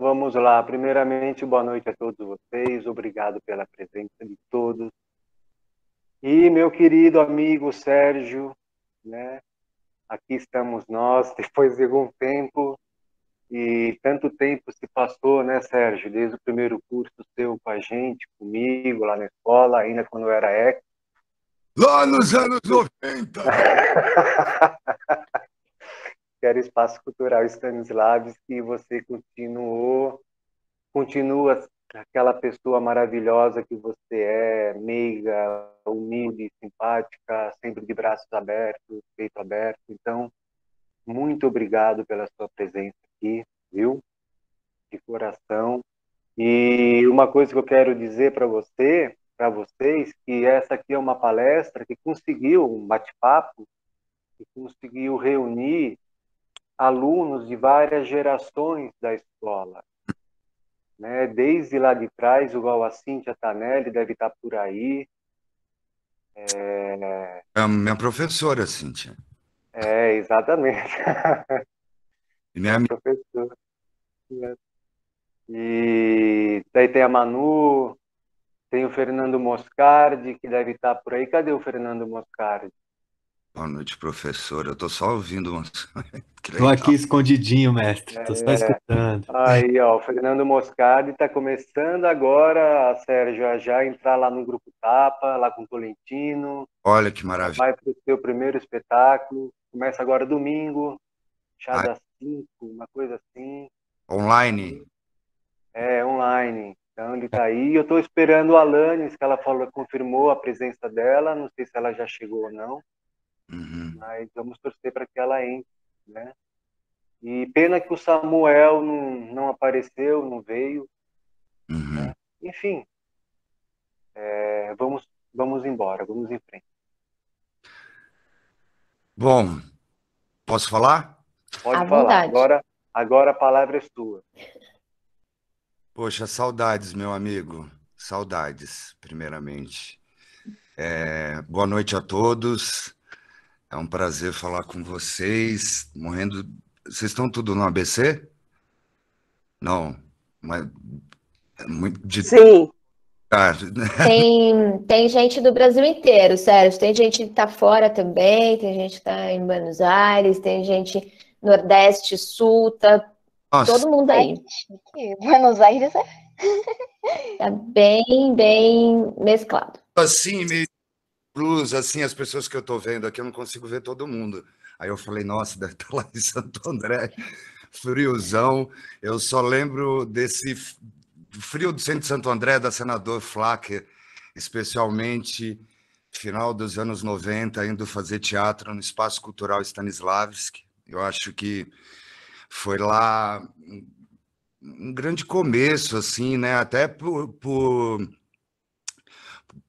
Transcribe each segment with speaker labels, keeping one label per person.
Speaker 1: Vamos lá. Primeiramente, boa noite a todos vocês. Obrigado pela presença de todos. E meu querido amigo Sérgio, né? Aqui estamos nós depois de algum tempo e tanto tempo se passou, né, Sérgio? Desde o primeiro curso seu com a gente, comigo lá na escola, ainda quando eu era ex. Lá nos anos 90. que era o Espaço Cultural Stanislavski, você continuou, continua aquela pessoa maravilhosa que você é, meiga, humilde, simpática, sempre de braços abertos, peito aberto. Então, muito obrigado pela sua presença aqui, viu? De coração. E uma coisa que eu quero dizer para você, para vocês, que essa aqui é uma palestra que conseguiu um bate-papo, que conseguiu reunir alunos de várias gerações da escola. Né? Desde lá de trás, igual a Cíntia Tanelli deve estar tá por aí. É...
Speaker 2: é minha professora, Cíntia.
Speaker 1: É, exatamente. E é minha Professora. E daí tem a Manu, tem o Fernando Moscardi, que deve estar tá por aí. Cadê o Fernando Moscardi?
Speaker 2: Boa noite, professor. Eu tô só ouvindo uma.
Speaker 1: Estou aqui escondidinho, mestre. Estou só é, escutando. Aí, ó, o Fernando Moscardi está começando agora, a Sérgio, a já entrar lá no Grupo Tapa, lá com o Tolentino.
Speaker 2: Olha que maravilha. Vai
Speaker 1: para o seu primeiro espetáculo. Começa agora domingo, chá das 5, uma coisa assim.
Speaker 2: Online?
Speaker 1: É, online. Então ele está aí. Eu estou esperando a Alanis, que ela falou, confirmou a presença dela. Não sei se ela já chegou ou não. Uhum. Mas vamos torcer para que ela entre, né? E pena que o Samuel não, não apareceu, não veio. Uhum. Né? Enfim, é, vamos, vamos embora, vamos em frente.
Speaker 2: Bom, posso falar?
Speaker 1: Pode falar. Agora, agora a palavra é sua.
Speaker 2: Poxa, saudades, meu amigo. Saudades, primeiramente. É, boa noite a todos. É um prazer falar com vocês. Morrendo. Vocês estão tudo no ABC? Não, mas é muito de... Sim. Ah.
Speaker 3: Tem, tem gente do Brasil inteiro, Sérgio. Tem gente que está fora também, tem gente que está em Buenos Aires, tem gente Nordeste, Sul, tá Nossa. todo mundo aí. Ai, Buenos Aires é. Está bem, bem mesclado.
Speaker 2: Assim, meio plus assim, as pessoas que eu estou vendo aqui, eu não consigo ver todo mundo. Aí eu falei, nossa, deve estar tá lá em Santo André, friozão. Eu só lembro desse frio do centro de Santo André, da senador Flacker, especialmente final dos anos 90, indo fazer teatro no Espaço Cultural Stanislavski. Eu acho que foi lá um grande começo, assim, né? Até por, por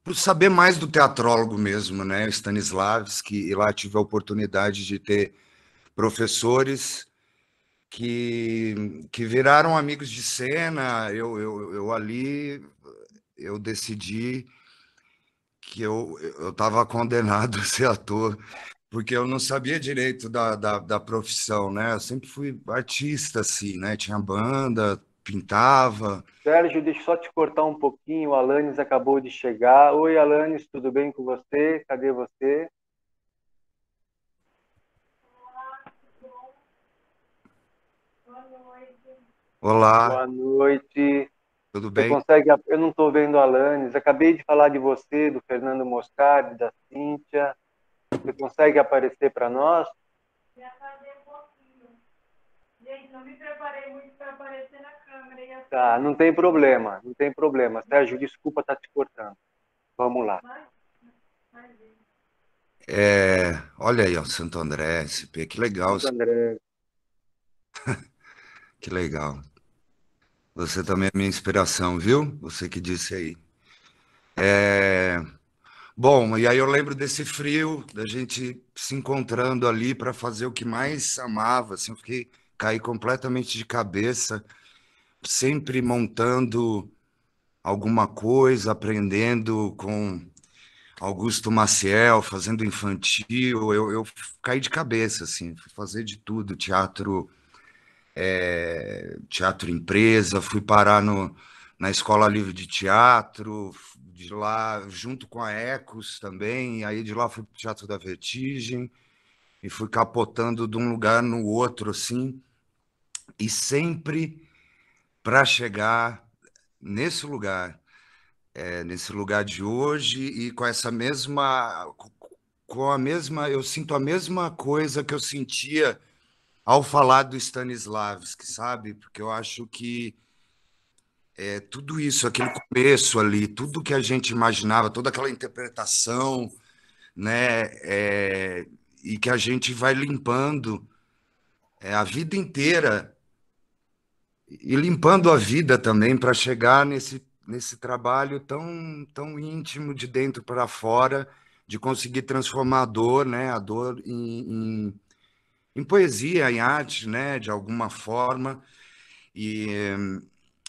Speaker 2: para saber mais do teatrólogo mesmo, né, Stanislavski, e lá tive a oportunidade de ter professores que, que viraram amigos de cena. Eu, eu, eu ali eu decidi que eu estava condenado a ser ator, porque eu não sabia direito da, da, da profissão, né? Eu sempre fui artista, assim, né? Tinha banda, pintava.
Speaker 1: Sérgio, deixa eu só te cortar um pouquinho. O Alanis acabou de chegar. Oi, Alanis, tudo bem com você? Cadê você? Olá. Boa noite. Tudo bem? Você consegue... Eu não estou vendo a Alanis. Acabei de falar de você, do Fernando Moscardi, da Cíntia. Você consegue aparecer para nós? Já apareceu. Gente, não me preparei muito para aparecer na câmera. E assim... Tá, não tem problema, não tem problema. Sérgio, desculpa estar tá te cortando. Vamos lá.
Speaker 2: É, olha aí, ó, Santo André, SP, que legal. Santo André. que legal. Você também é minha inspiração, viu? Você que disse aí. É... Bom, e aí eu lembro desse frio, da gente se encontrando ali para fazer o que mais amava. Assim, eu fiquei caí completamente de cabeça, sempre montando alguma coisa, aprendendo com Augusto Maciel, fazendo infantil. Eu, eu caí de cabeça, assim, fui fazer de tudo, teatro, é, teatro empresa, fui parar no, na Escola Livre de Teatro, de lá, junto com a Ecos também, aí de lá fui para o Teatro da Vertigem, e fui capotando de um lugar no outro, assim, e sempre para chegar nesse lugar, é, nesse lugar de hoje e com essa mesma. Com a mesma. Eu sinto a mesma coisa que eu sentia ao falar do Stanislavski, sabe? Porque eu acho que é, tudo isso, aquele começo ali, tudo que a gente imaginava, toda aquela interpretação, né? É, e que a gente vai limpando é, a vida inteira e limpando a vida também para chegar nesse, nesse trabalho tão, tão íntimo de dentro para fora, de conseguir transformar a dor, né, a dor em, em, em poesia, em arte, né, de alguma forma. E eh,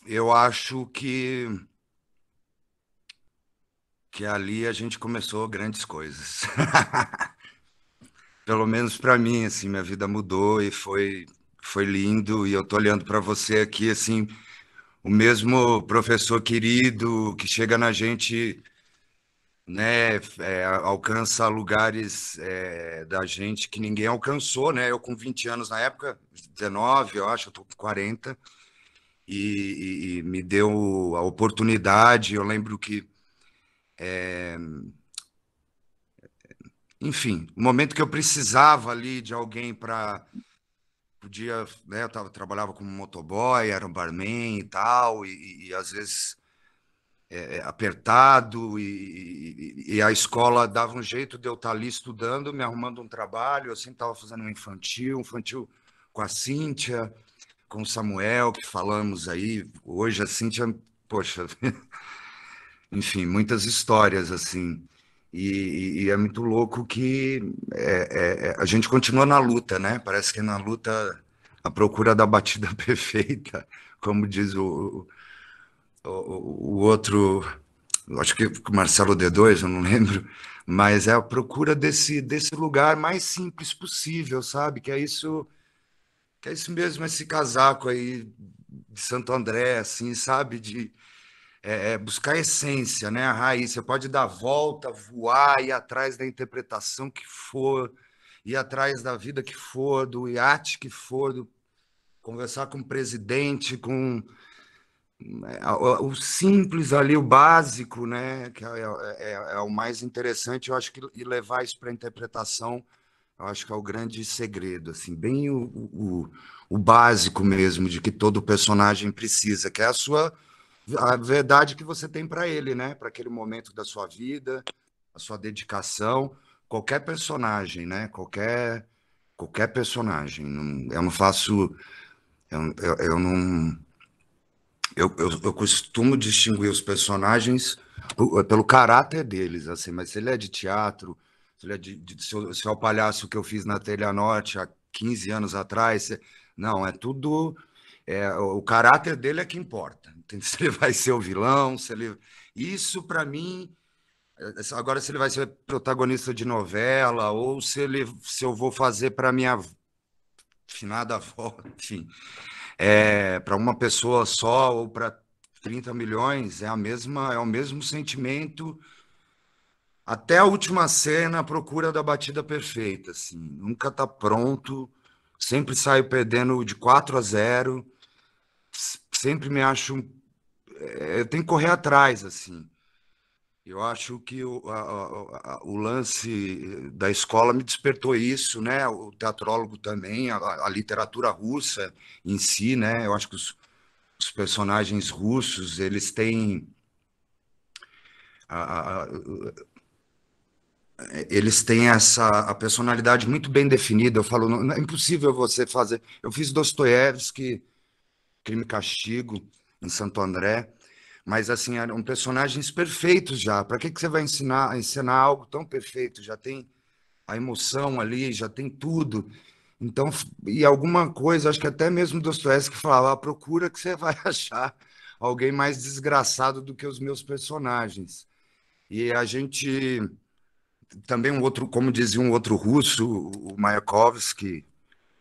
Speaker 2: eu acho que que ali a gente começou grandes coisas. Pelo menos para mim, assim, minha vida mudou e foi foi lindo e eu tô olhando para você aqui assim, o mesmo professor querido que chega na gente, né, é, alcança lugares é, da gente que ninguém alcançou, né? Eu com 20 anos na época, 19, eu acho, eu tô com 40. E, e, e, me deu a oportunidade. Eu lembro que. É... enfim, o momento que eu precisava ali de alguém para podia, né, eu tava, trabalhava como motoboy, era um barman e tal, e, e às vezes é, é apertado, e, e, e, a escola dava um jeito de eu estar tá ali estudando, me arrumando um trabalho, assim, estava fazendo um infantil, um infantil com a Cíntia, com o Samuel, que falamos aí, hoje a Cíntia, poxa, enfim, muitas histórias, assim, e, e, é muito louco que é, é, é, a gente continua na luta, né? Parece que na luta a procura da batida perfeita, como diz o, o, o outro, acho que o Marcelo D2, eu não lembro, mas é a procura desse, desse lugar mais simples possível, sabe? Que é isso, que é isso mesmo, esse casaco aí de Santo André, assim, sabe? De, é, é, buscar a essência, né? a raiz. Você pode dar volta, voar, ir atrás da interpretação que for, ir atrás da vida que for, do iate que for, do... conversar com o presidente, com né, o simples ali, o básico, né? Que é, é, é, é o mais interessante, eu acho que e levar isso para a interpretação, eu acho que é o grande segredo, assim, bem o, o, o básico mesmo de que todo personagem precisa, que é a sua a verdade que você tem para ele, né? Para aquele momento da sua vida, a sua dedicação, qualquer personagem, né? Qualquer qualquer personagem. Eu não faço, eu, eu, eu não, eu, eu, eu, costumo distinguir os personagens pelo caráter deles, assim. Mas se ele é de teatro, se ele é de, de se, eu, se é o palhaço que eu fiz na Telha Norte há 15 anos atrás, não, é tudo. É, o caráter dele é que importa. se ele vai ser o vilão, se ele. Isso, para mim, agora se ele vai ser protagonista de novela ou se ele se eu vou fazer para minha finada avó, enfim, é, para uma pessoa só ou para 30 milhões, é a mesma é o mesmo sentimento até a última cena a procura da batida perfeita, assim, nunca tá pronto, sempre saio perdendo de 4 a 0, sempre me acho um é, tem que correr atrás, assim. Eu acho que o, a, a, o lance da escola me despertou isso, né? O teatrólogo também, a, a literatura russa em si, né? Eu acho que os, os personagens russos, eles têm... eles têm essa a personalidade muito bem definida. Eu falo, não, é impossível você fazer... Eu fiz Dostoiévski, Crime e Castigo em Santo André. Mas, assim, eram personagens perfeitos já. Para que, que você vai ensinar, ensinar algo tão perfeito? Já tem a emoção ali, já tem tudo. Então, e alguma coisa, acho que até mesmo Dostoevsky falava, ah, procura que você vai achar alguém mais desgraçado do que os meus personagens. E a gente também um outro, como dizia um outro russo, o Mayakovsky,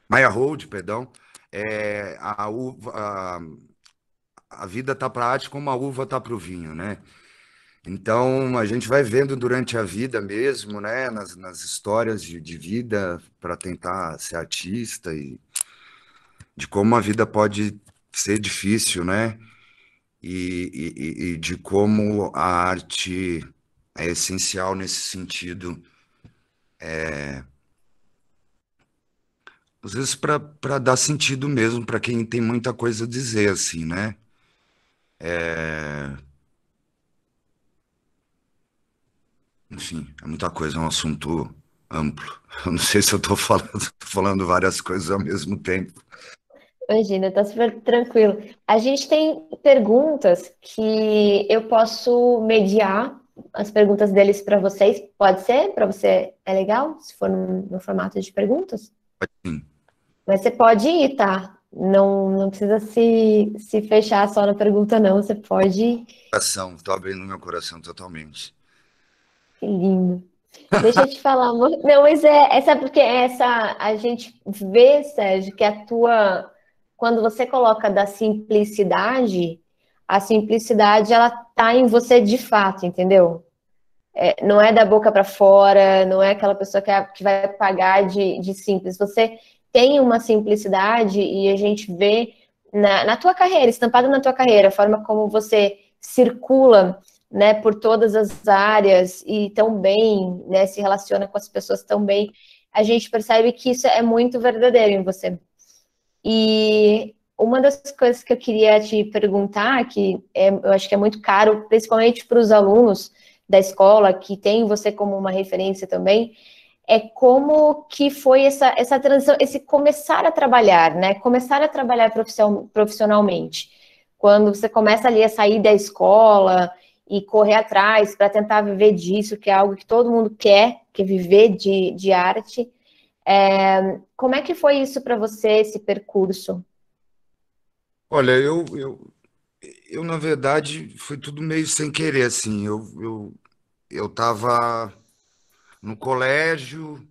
Speaker 2: Maya Hold, perdão, é, a, a, a vida tá para a arte como a uva tá para o vinho, né? Então a gente vai vendo durante a vida mesmo, né? Nas, nas histórias de, de vida para tentar ser artista e de como a vida pode ser difícil, né? E, e, e de como a arte é essencial nesse sentido. É... Às vezes para dar sentido mesmo para quem tem muita coisa a dizer, assim, né? É... Enfim, é muita coisa, é um assunto amplo. Eu não sei se eu estou falando, falando várias coisas ao mesmo tempo.
Speaker 3: Imagina, tá super tranquilo. A gente tem perguntas que eu posso mediar as perguntas deles para vocês. Pode ser? Para você é legal? Se for no, no formato de perguntas? Pode sim. Mas você pode ir, tá? não, não precisa se, se fechar só na pergunta, não. Você pode.
Speaker 2: Coração, estou abrindo meu coração totalmente.
Speaker 3: Que lindo. Deixa eu te falar, amor. Não, mas é, é sabe porque é essa a gente vê, Sérgio, que a tua quando você coloca da simplicidade, a simplicidade ela tá em você de fato, entendeu? É, não é da boca para fora, não é aquela pessoa que, é, que vai pagar de, de simples. Você tem uma simplicidade e a gente vê na, na tua carreira, estampada na tua carreira, a forma como você circula né, por todas as áreas e tão bem, né, se relaciona com as pessoas tão bem, a gente percebe que isso é muito verdadeiro em você. E uma das coisas que eu queria te perguntar, que é, eu acho que é muito caro, principalmente para os alunos da escola, que tem você como uma referência também, é como que foi essa, essa transição, esse começar a trabalhar, né? Começar a trabalhar profissionalmente. Quando você começa ali a sair da escola e correr atrás para tentar viver disso, que é algo que todo mundo quer, que é viver de, de arte. É, como é que foi isso para você, esse percurso?
Speaker 2: Olha, eu, eu, eu, na verdade, foi tudo meio sem querer, assim. Eu, eu, eu tava no colégio,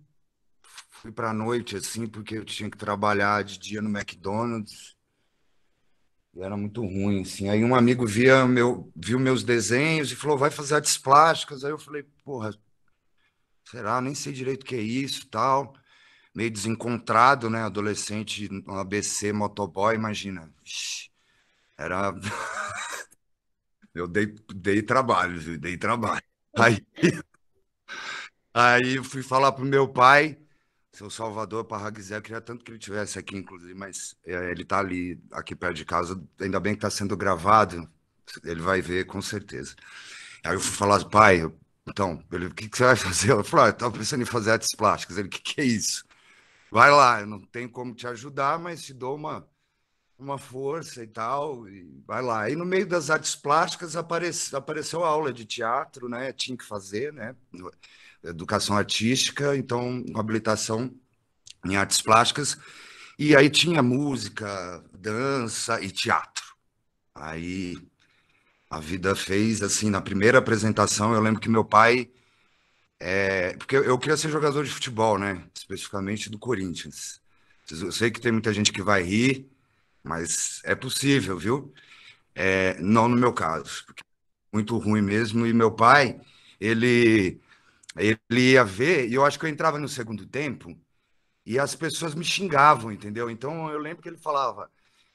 Speaker 2: fui para a noite, assim, porque eu tinha que trabalhar de dia no McDonald's. E era muito ruim, assim. Aí um amigo via meu, viu meus desenhos e falou, vai fazer artes plásticas. Aí eu falei, porra, será? Nem sei direito o que é isso tal. Meio desencontrado, né? Adolescente, no ABC, motoboy, imagina. Era... eu dei, dei trabalho, dei trabalho. Aí... Aí eu fui falar pro meu pai, seu Salvador Parraguizé, eu queria tanto que ele tivesse aqui, inclusive, mas é, ele tá ali, aqui perto de casa, ainda bem que tá sendo gravado, ele vai ver com certeza. Aí eu fui falar, pai, então, ele, o que, que, você vai fazer? Eu falei, ah, eu tava pensando em fazer artes plásticas. Ele, o que, que é isso? Vai lá, eu não tenho como te ajudar, mas te dou uma, uma força e tal, e vai lá. aí no meio das artes plásticas apareceu, apareceu a aula de teatro, né? Tinha que fazer, né? educação artística, então com habilitação em artes plásticas. E aí tinha música, dança e teatro. Aí a vida fez assim, na primeira apresentação, eu lembro que meu pai. É, porque eu queria ser jogador de futebol, né? Especificamente do Corinthians. Eu sei que tem muita gente que vai rir, mas é possível, viu? É, não no meu caso, porque é muito ruim mesmo. E meu pai, ele ele ia ver, e eu acho que eu entrava no segundo tempo e as pessoas me xingavam, entendeu? Então eu lembro que ele falava,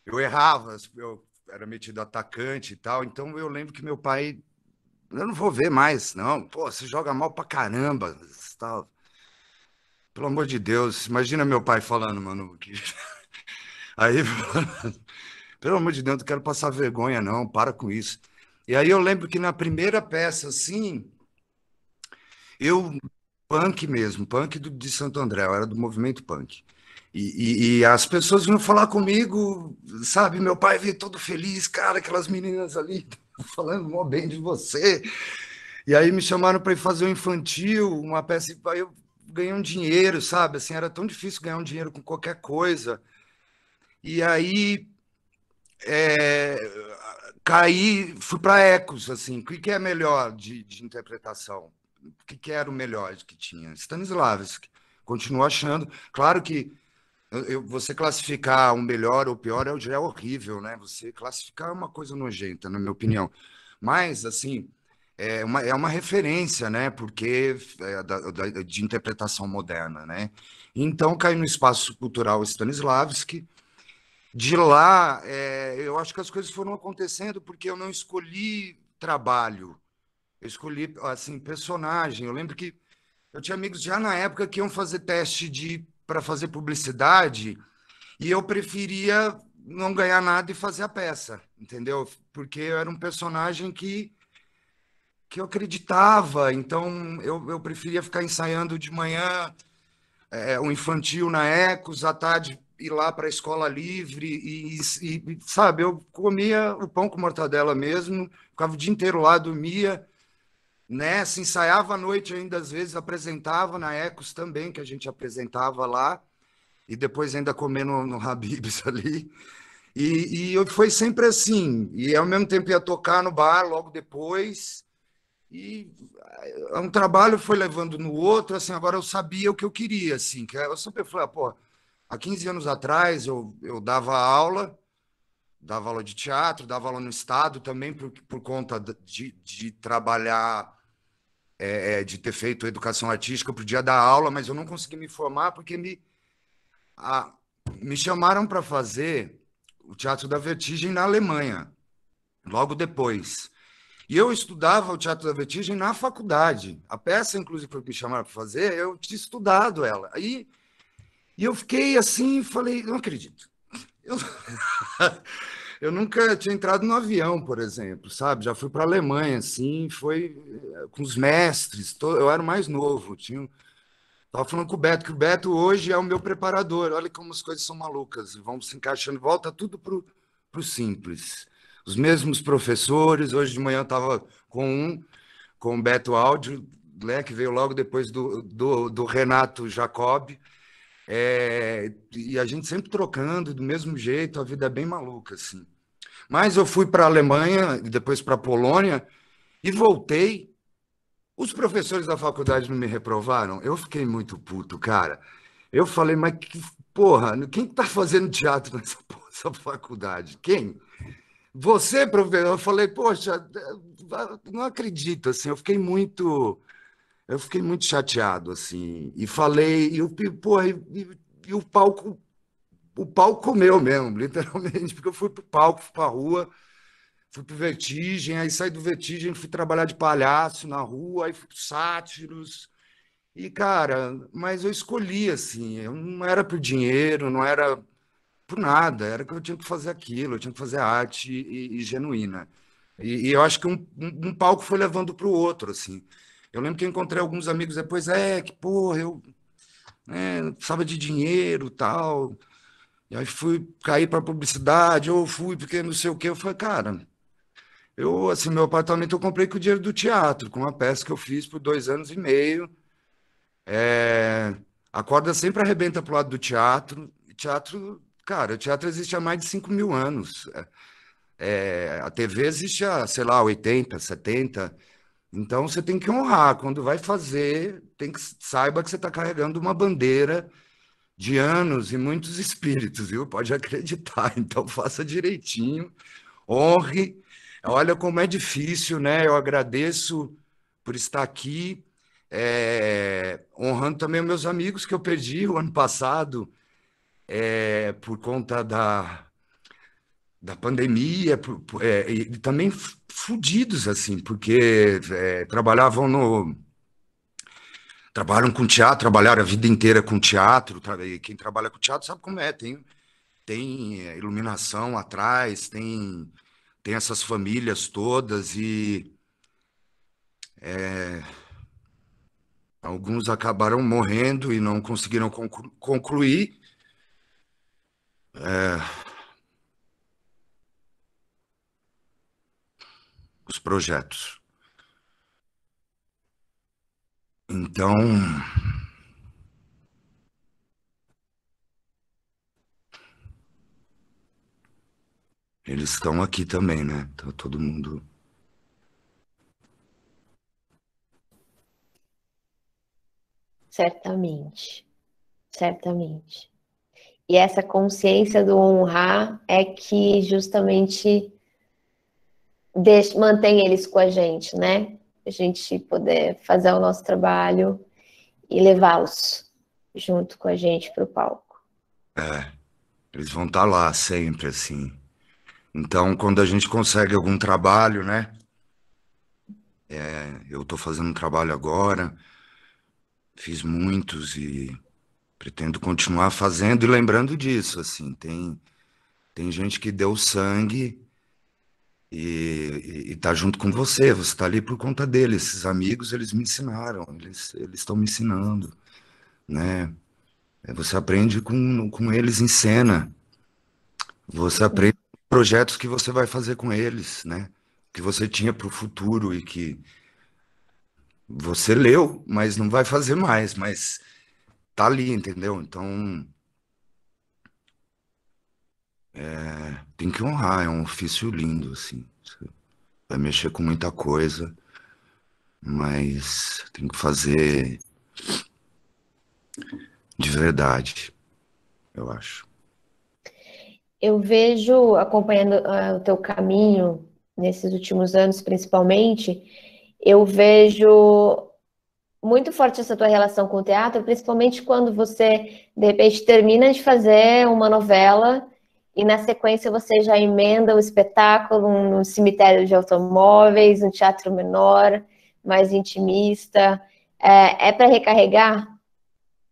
Speaker 2: eu errava, eu era metido atacante e tal, então eu lembro que meu pai, eu não vou ver mais, não, pô, você joga mal pra caramba, tal. Tá pelo amor de Deus, imagina meu pai falando, mano, que... aí, pelo amor de Deus, não quero passar vergonha, não, para com isso. E aí eu lembro que na primeira peça, assim, eu, punk mesmo, punk do, de Santo André, eu era do movimento punk. E, e, e, as pessoas vinham falar comigo, sabe? Meu pai veio todo feliz, cara, aquelas meninas ali falando mó bem de você. E aí me chamaram para ir fazer um infantil, uma peça. Aí eu ganhei um dinheiro, sabe? Assim, era tão difícil ganhar um dinheiro com qualquer coisa. E aí é, caí, fui para Ecos, assim. O que é melhor de, de interpretação? que, que era o melhor que tinha. Stanislavski. Continuo achando. Claro que eu, você classificar o melhor ou pior é, já é horrível, né? Você classificar é uma coisa nojenta, na minha opinião. Mas, assim, é uma, é uma referência, né? Porque é da, da, de interpretação moderna, né? Então cai no espaço cultural Stanislavski. De lá, é, eu acho que as coisas foram acontecendo porque eu não escolhi trabalho. Eu escolhi, assim, personagem. Eu lembro que eu tinha amigos já na época que iam fazer teste de para fazer publicidade e eu preferia não ganhar nada e fazer a peça, entendeu? Porque eu era um personagem que que eu acreditava, então eu, eu preferia ficar ensaiando de manhã é, o infantil na Ecos, à tarde ir lá para a escola livre e, e, sabe, eu comia o pão com mortadela mesmo, ficava o dia inteiro lá, dormia, né? Se ensaiava à noite ainda, às vezes apresentava na Ecos também, que a gente apresentava lá, e depois ainda comendo no Habibs ali. E, e foi sempre assim. E ao mesmo tempo ia tocar no bar logo depois. E eh, um trabalho foi levando no outro, assim, agora eu sabia o que eu queria, assim, que eu sempre falei, ah, pô, há 15 anos atrás eu, eu dava aula, dava aula de teatro, dava aula no estado também por, por conta de, de trabalhar é, é, de ter feito educação artística eu podia dia da aula, mas eu não consegui me formar porque me, a, me chamaram para fazer o Teatro da Vertigem na Alemanha, logo depois. E eu estudava o Teatro da Vertigem na faculdade. A peça, inclusive, que me chamaram para fazer, eu tinha estudado ela. Aí, e eu fiquei assim, falei, não acredito. Eu eu nunca tinha entrado no avião, por exemplo, sabe? Já fui para a Alemanha, assim, foi eh, com os mestres. eu era mais novo, tinha. Estava falando com o Beto, que o Beto hoje é o meu preparador. Olha como as coisas são malucas, vão se encaixando, volta tudo para o simples. Os mesmos professores, hoje de manhã eu estava com um, com o Beto Áudio, né, que veio logo depois do, do, do Renato Jacob, é, e a gente sempre trocando do mesmo jeito, a vida é bem maluca, assim. Mas eu fui para a Alemanha, depois para a Polônia, e voltei. Os professores da faculdade não me reprovaram. Eu fiquei muito puto, cara. Eu falei, mas que porra, quem tá fazendo teatro nessa porra, essa faculdade? Quem? Você, professor? Eu falei, poxa, não acredito, assim, eu fiquei muito eu fiquei muito chateado, assim, e falei, e, e, porra, e, e o palco, o palco comeu mesmo, literalmente, porque eu fui pro palco, fui pra rua, fui pro Vertigem, aí saí do Vertigem, fui trabalhar de palhaço na rua, aí fui pro Sátiros, e, cara, mas eu escolhi, assim, eu não era por dinheiro, não era por nada, era que eu tinha que fazer aquilo, eu tinha que fazer arte e, e genuína. E, e, eu acho que um, um palco foi levando pro outro, assim. Eu lembro que eu encontrei alguns amigos depois, é, que porra, eu né, precisava de dinheiro tal. E aí fui cair para publicidade, ou fui porque não sei o quê. Eu falei, cara, eu, assim, meu apartamento eu comprei com o dinheiro do teatro, com uma peça que eu fiz por dois anos e meio. É... A corda sempre arrebenta pro lado do teatro. Teatro, cara, o teatro existe há mais de 5 mil anos. É... é a TV existe há, sei lá, 80, 70 então você tem que honrar. Quando vai fazer, tem que saiba que você está carregando uma bandeira de anos e muitos espíritos, viu? Pode acreditar. Então faça direitinho, honre. Olha como é difícil, né? Eu agradeço por estar aqui, é... honrando também meus amigos que eu perdi o ano passado é... por conta da, da pandemia por... É... e também fudidos, assim, porque é, trabalhavam no. Trabalham com teatro, trabalharam a vida inteira com teatro. quem trabalha com teatro sabe como é: tem, tem é, iluminação atrás, tem, tem essas famílias todas e. É, alguns acabaram morrendo e não conseguiram concluir. É, os projetos. Então, eles estão aqui também, né? Tá todo mundo.
Speaker 3: Certamente, certamente. E essa consciência do honrar é que justamente deixa, mantém eles com a gente, né? A gente poder fazer o nosso trabalho e levá-los junto com a gente para o palco.
Speaker 2: É, eles vão estar tá lá sempre, assim. Então, quando a gente consegue algum trabalho, né? É, eu estou fazendo um trabalho agora, fiz muitos e pretendo continuar fazendo e lembrando disso, assim. Tem, tem gente que deu sangue e está junto com você, você está ali por conta deles, esses amigos eles me ensinaram, eles estão me ensinando, né? É, você aprende com, com eles em cena, você uhum. aprende projetos que você vai fazer com eles, né? Que você tinha para o futuro e que você leu, mas não vai fazer mais, mas tá ali, entendeu? Então é, tem que honrar, é um ofício lindo, assim. vai mexer com muita coisa, mas tem que fazer de verdade, eu acho.
Speaker 3: Eu vejo, acompanhando uh, o teu caminho, nesses últimos anos principalmente, eu vejo muito forte essa tua relação com o teatro, principalmente quando você, de repente, termina de fazer uma novela e na sequência você já emenda o espetáculo no cemitério de automóveis, um teatro menor, mais intimista. É, é para recarregar?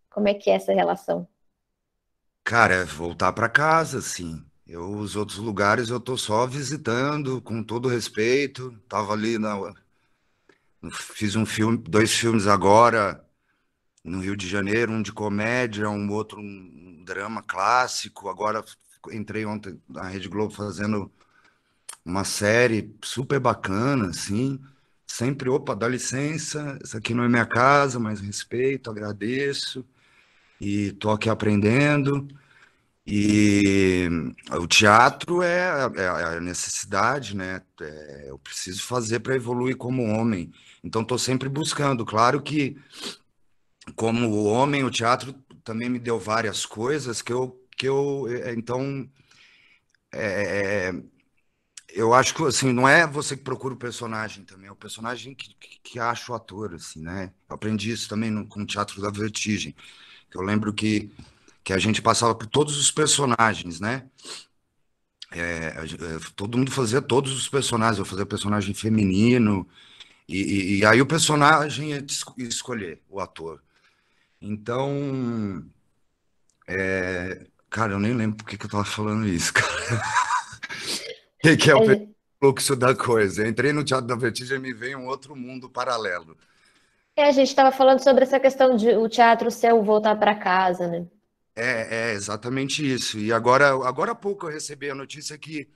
Speaker 3: Como é que é essa relação?
Speaker 2: Cara, é voltar para casa, sim. Eu, os outros lugares eu tô só visitando, com todo respeito. Tava ali na, fiz um filme, dois filmes agora no Rio de Janeiro, um de comédia, um outro um drama clássico. Agora entrei ontem na Rede Globo fazendo uma série super bacana, assim. Sempre, opa, dá licença, isso aqui não é minha casa, mas respeito, agradeço. E tô aqui aprendendo. E o teatro é, é, é a necessidade, né? É, eu preciso fazer para evoluir como homem. Então, estou sempre buscando. Claro que, como homem, o teatro também me deu várias coisas que eu que eu eh, eh, então é, eu acho que assim não é você que procura o personagem também é o personagem que, que, que acha o ator assim né eu aprendi isso também no, com o teatro da vertigem que eu lembro que que a gente passava por todos os personagens né é, todo mundo fazia todos os personagens eu fazia personagem feminino e, e, e aí o personagem ia escolher o ator então é, Cara, eu nem lembro por que que eu tava falando isso, cara. O que é o É, fluxo da coisa? Eu entrei no Teatro da Vertigem e me veio um outro mundo paralelo.
Speaker 3: é, a gente estava falando sobre essa questão de o teatro o voltar para casa, né?
Speaker 2: É, é exatamente isso. E agora, agora há pouco eu recebi a notícia que,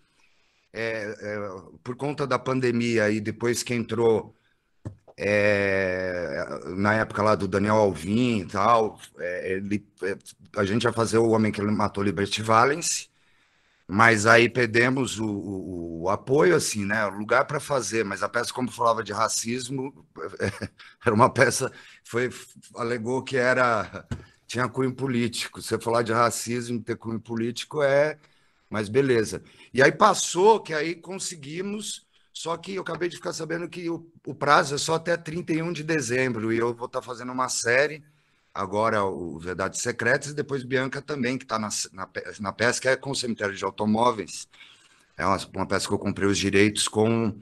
Speaker 2: é, é, por conta da pandemia e depois que entrou é, na época lá do Daniel Alvim e tal, é, ele, é, a gente ia fazer o Homem que ele Matou Liberty Valence, mas aí perdemos o, o, o apoio, assim, né? O lugar para fazer, mas a peça, como falava de racismo, era uma peça, foi alegou que era tinha cunho político. Você falar de racismo ter cunho político é, mas beleza. E aí passou que aí conseguimos só que eu acabei de ficar sabendo que o, o prazo é só até 31 de dezembro e eu vou estar tá fazendo uma série agora o Verdades Secretas, e depois Bianca também, que está na, na, na peça, que é com o cemitério de automóveis. É uma, uma peça que eu comprei os direitos com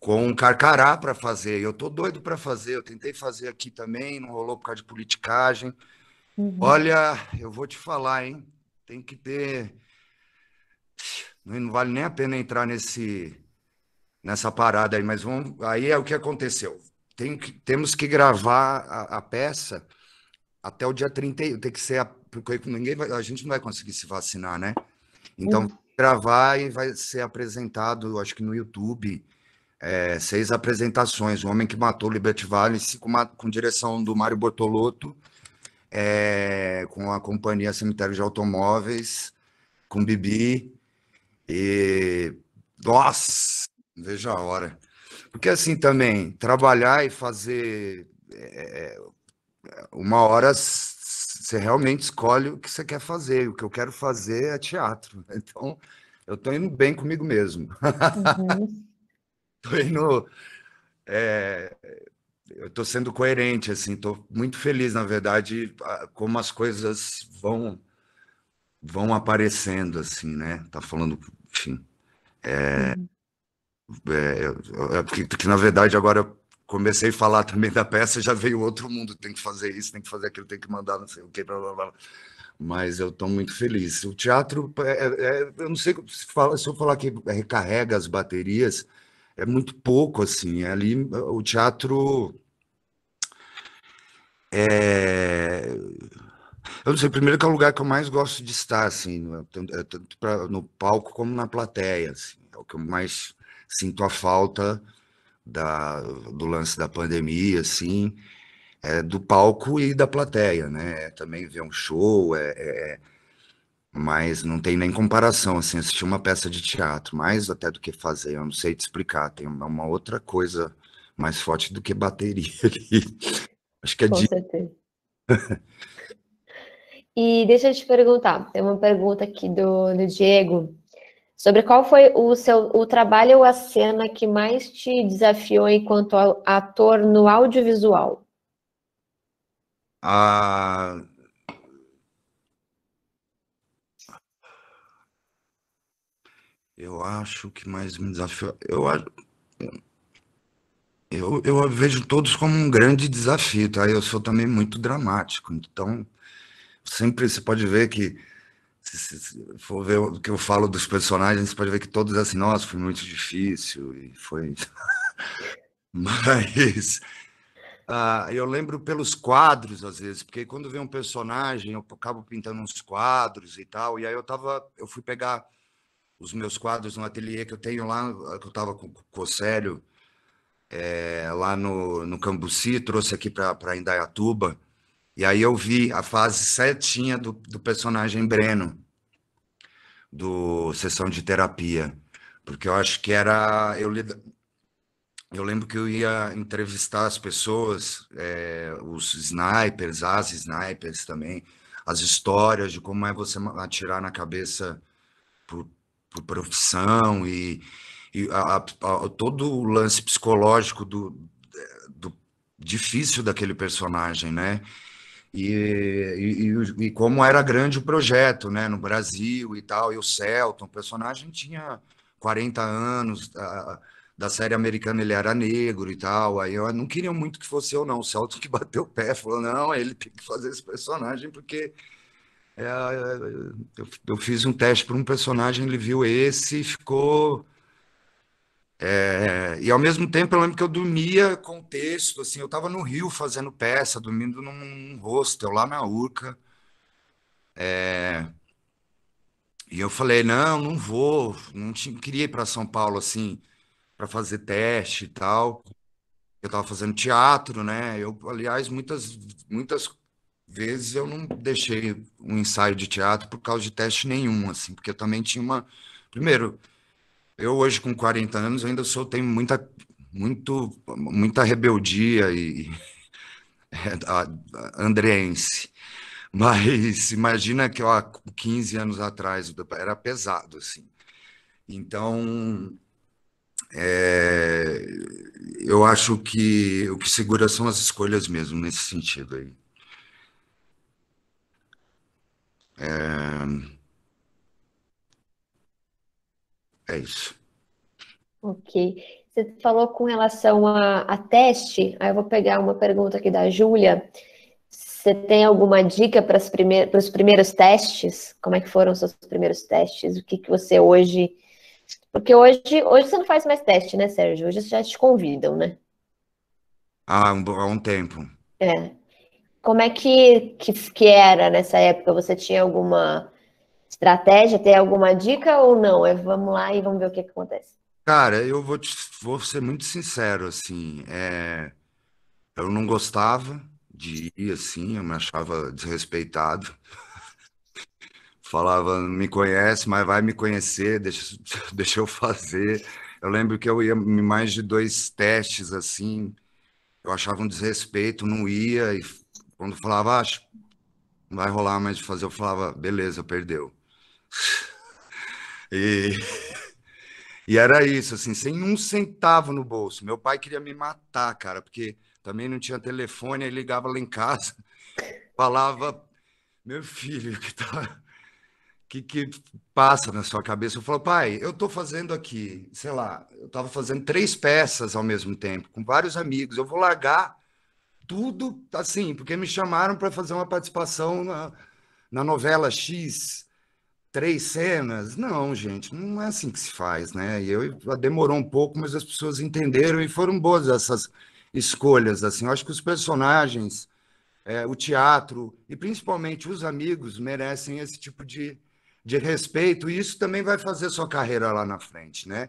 Speaker 2: com um Carcará para fazer. Eu tô doido para fazer, eu tentei fazer aqui também, não rolou por causa de politicagem. Uhum. Olha, eu vou te falar, hein? Tem que ter não vale nem a pena entrar nesse nessa parada aí, mas vamos, aí é o que aconteceu. Tem que, temos que gravar a, a peça até o dia 31. tem que ser, a, porque ninguém vai, a gente não vai conseguir se vacinar, né? Então, uhum. gravar e vai ser apresentado, acho que no YouTube, é, seis apresentações, O Homem que Matou Liberty Valley, com, uma, com direção do Mário Bortolotto, é, com a companhia Cemitério de Automóveis, com Bibi, e... Nossa! Veja a hora. Porque assim também, trabalhar e fazer é, é uma hora você realmente escolhe o que você quer fazer. O que eu quero fazer é teatro. Então, eu estou indo bem comigo mesmo. Estou uhum. indo. É, eu estou sendo coerente, assim, estou muito feliz, na verdade, como as coisas vão vão aparecendo, assim, né? Tá falando, enfim. É, uhum é, que, que, na verdade agora comecei a falar também da peça, já veio outro mundo, tem que fazer isso, tem que fazer aquilo, tem que mandar não sei o que, blá blá blá. Mas eu estou muito feliz. O teatro, é, é, é eu não sei se, fala, se eu falar que recarrega as baterias, é muito pouco assim. É ali o teatro é... Eu não sei, primeiro que é o lugar que eu mais gosto de estar, assim, né, é tanto pra, no palco como na plateia, assim, é o que eu mais sinto a falta da, do lance da pandemia, assim, é, do palco e da plateia, né? É também ver um show, é, é, é, mas não tem nem comparação, assim, assistir uma peça de teatro, mais até do que fazer, eu não sei te explicar, tem uma outra coisa mais forte do que bateria ali. Acho que é Com de...
Speaker 3: certeza. e deixa eu te perguntar, tem uma pergunta aqui do, do Diego, Sobre qual foi o seu o trabalho ou a cena que mais te desafiou enquanto ator no audiovisual?
Speaker 2: Ah, eu acho que mais me desafiou. Eu, eu, eu vejo todos como um grande desafio, tá? Eu sou também muito dramático, então sempre você pode ver que se, se for ver o que eu falo dos personagens, você pode ver que todos assim, nossa, foi muito difícil e foi. Mas uh, eu lembro pelos quadros, às vezes, porque quando vem um personagem, eu acabo pintando uns quadros e tal, e aí eu tava, eu fui pegar os meus quadros no ateliê que eu tenho lá, que eu estava com, com o Célio, é, eh, lá no, no Cambuci, trouxe aqui para Indaiatuba. E aí eu vi a fase certinha do, do personagem Breno, do Sessão de Terapia, porque eu acho que era. Eu, eu lembro que eu ia entrevistar as pessoas, é, os snipers, as snipers também, as histórias de como é você atirar na cabeça por, por profissão e, e a, a, todo o lance psicológico do, do difícil daquele personagem, né? E, e, e, como era grande o projeto, né, no Brasil e tal, e o Celton, o personagem tinha 40 anos, a, da série americana ele era negro e tal, aí eu não queria muito que fosse eu não, o Celton que bateu o pé, falou, não, ele tem que fazer esse personagem, porque é, é eu, eu, fiz um teste para um personagem, ele viu esse e ficou é, e ao mesmo tempo eu lembro que eu dormia com o texto, assim, eu estava no Rio fazendo peça, dormindo num, num hostel lá na Urca. É, e eu falei, não, não vou, não tinha, queria ir para São Paulo assim para fazer teste e tal. Eu estava fazendo teatro, né? Eu, aliás, muitas muitas vezes eu não deixei um ensaio de teatro por causa de teste nenhum, assim, porque eu também tinha uma. Primeiro, eu hoje, com 40 anos, ainda sou, tenho muita, muito, muita rebeldia e é, andreense. Mas imagina que há 15 anos atrás era pesado, assim. Então, é, eu acho que o que segura são as escolhas mesmo, nesse sentido aí. É, É isso.
Speaker 3: Ok. Você falou com relação a, a teste, aí eu vou pegar uma pergunta aqui da Júlia. Você tem alguma dica para os primeiros, testes? Como é que foram os seus primeiros testes? O que, que você hoje... Porque hoje, hoje você não faz mais teste, né, Sérgio? Hoje já te convidam, né?
Speaker 2: Ah, um, há um tempo.
Speaker 3: É. Como é que, que, que era nessa época? Você tinha alguma estratégia? Tem alguma dica ou não? É vamos lá e vamos ver o que, que acontece.
Speaker 2: Cara, eu vou, te, vou ser muito sincero, assim, é, eu não gostava de ir assim, eu me achava desrespeitado. Falava, me conhece, mas vai me conhecer, deixa, deixa eu fazer. Eu lembro que eu ia em mais de dois testes assim, eu achava um desrespeito, não ia, e quando falava, ah, não vai rolar mais de fazer, eu falava, beleza, perdeu. E, e era isso, assim, sem um centavo no bolso. Meu pai queria me matar, cara, porque também não tinha telefone, aí ligava lá em casa, falava, meu filho, que tá. Que, que passa na sua cabeça? Eu falo, pai, eu estou fazendo aqui, sei lá, eu estava fazendo três peças ao mesmo tempo, com vários amigos, eu vou largar tudo assim, porque me chamaram para fazer uma participação na, na novela X três cenas. Não, gente, não é assim que se faz, né? E eu demorou um pouco, mas as pessoas entenderam e foram boas essas escolhas. Assim, eu acho que os personagens, é, o teatro e principalmente os amigos merecem esse tipo de, de respeito. E isso também vai fazer sua carreira lá na frente, né?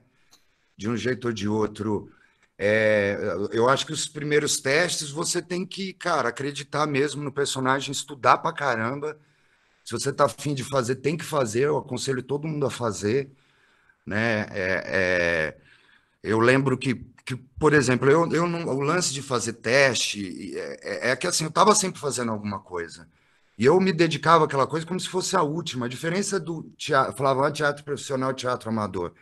Speaker 2: De um jeito ou de outro. É, eu acho que os primeiros testes você tem que, cara, acreditar mesmo no personagem, estudar pra caramba se você está afim de fazer, tem que fazer. Eu aconselho todo mundo a fazer. Né? É, é, eu lembro que, que por exemplo, eu, eu não, o lance de fazer teste é, é, é que assim, eu estava sempre fazendo alguma coisa. E eu me dedicava àquela coisa como se fosse a última. A diferença do teatro, falava ah, teatro profissional, teatro amador.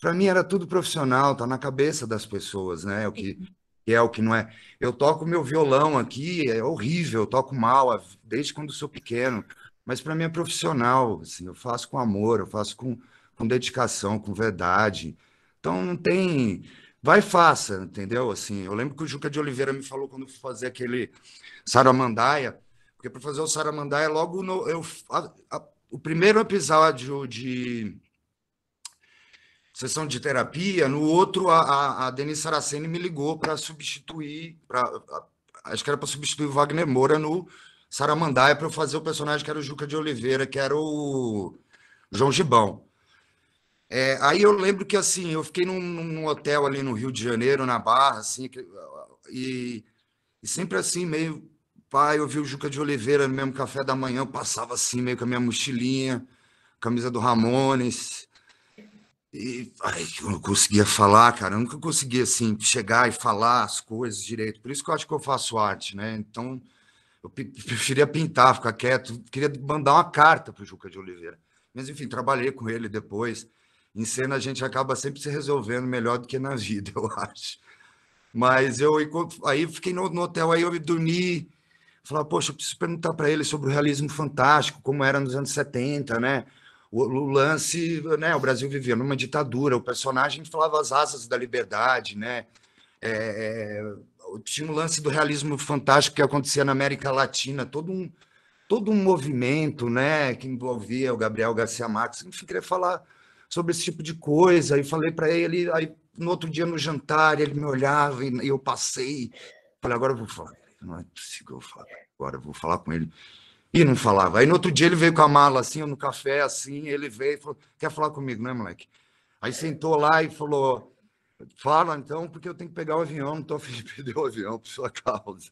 Speaker 2: Para mim era tudo profissional, tá na cabeça das pessoas, né? O que, que é, o que não é. Eu toco meu violão aqui, é horrível, eu toco mal desde quando sou pequeno mas para mim é profissional. Assim, eu faço com amor, eu faço com, com dedicação, com verdade. Então não tem. Vai e faça, entendeu? Assim, eu lembro que o Juca de Oliveira me falou quando eu fui fazer aquele Saramandaia, porque para fazer o Saramandaia, logo no, eu, a, a, o primeiro episódio de sessão de terapia, no outro a, a Denise Saraceni me ligou para substituir, pra, acho que era para substituir o Wagner Moura no Saramandaia para eu fazer o personagem que era o Juca de Oliveira, que era o João Gibão. É, aí eu lembro que assim, eu fiquei num, num, hotel ali no Rio de Janeiro, na Barra, assim, e, e, sempre assim, meio. Pai, eu vi o Juca de Oliveira no mesmo café da manhã, eu passava assim, meio com a minha mochilinha, camisa do Ramones. E ai, eu não conseguia falar, cara. Eu nunca conseguia assim, chegar e falar as coisas direito. Por isso que eu acho que eu faço arte, né? Então, eu preferia pintar, ficar quieto, queria mandar uma carta para o Juca de Oliveira. Mas, enfim, trabalhei com ele depois. Em cena, a gente acaba sempre se resolvendo melhor do que na vida, eu acho. Mas eu aí fiquei no, no hotel, aí eu me dormi. Falava, poxa, eu preciso perguntar para ele sobre o realismo fantástico, como era nos anos 70, né? O, o, lance, né? O Brasil vivia numa ditadura, o personagem falava as asas da liberdade, né? é, é tinha um lance do realismo fantástico que acontecia na América Latina, todo um, todo um movimento né, que envolvia o Gabriel Garcia Marques. Enfim, queria falar sobre esse tipo de coisa. E falei para ele, aí no outro dia no jantar, ele me olhava e eu passei. Falei, agora eu vou falar. Não é possível eu falar. Agora eu vou falar com ele. E não falava. Aí no outro dia ele veio com a mala assim, no café assim, ele veio e falou: Quer falar comigo, né, moleque? Aí sentou lá e falou: Fala então, porque eu tenho que pegar o avião, não estou afim de perder o avião por sua causa.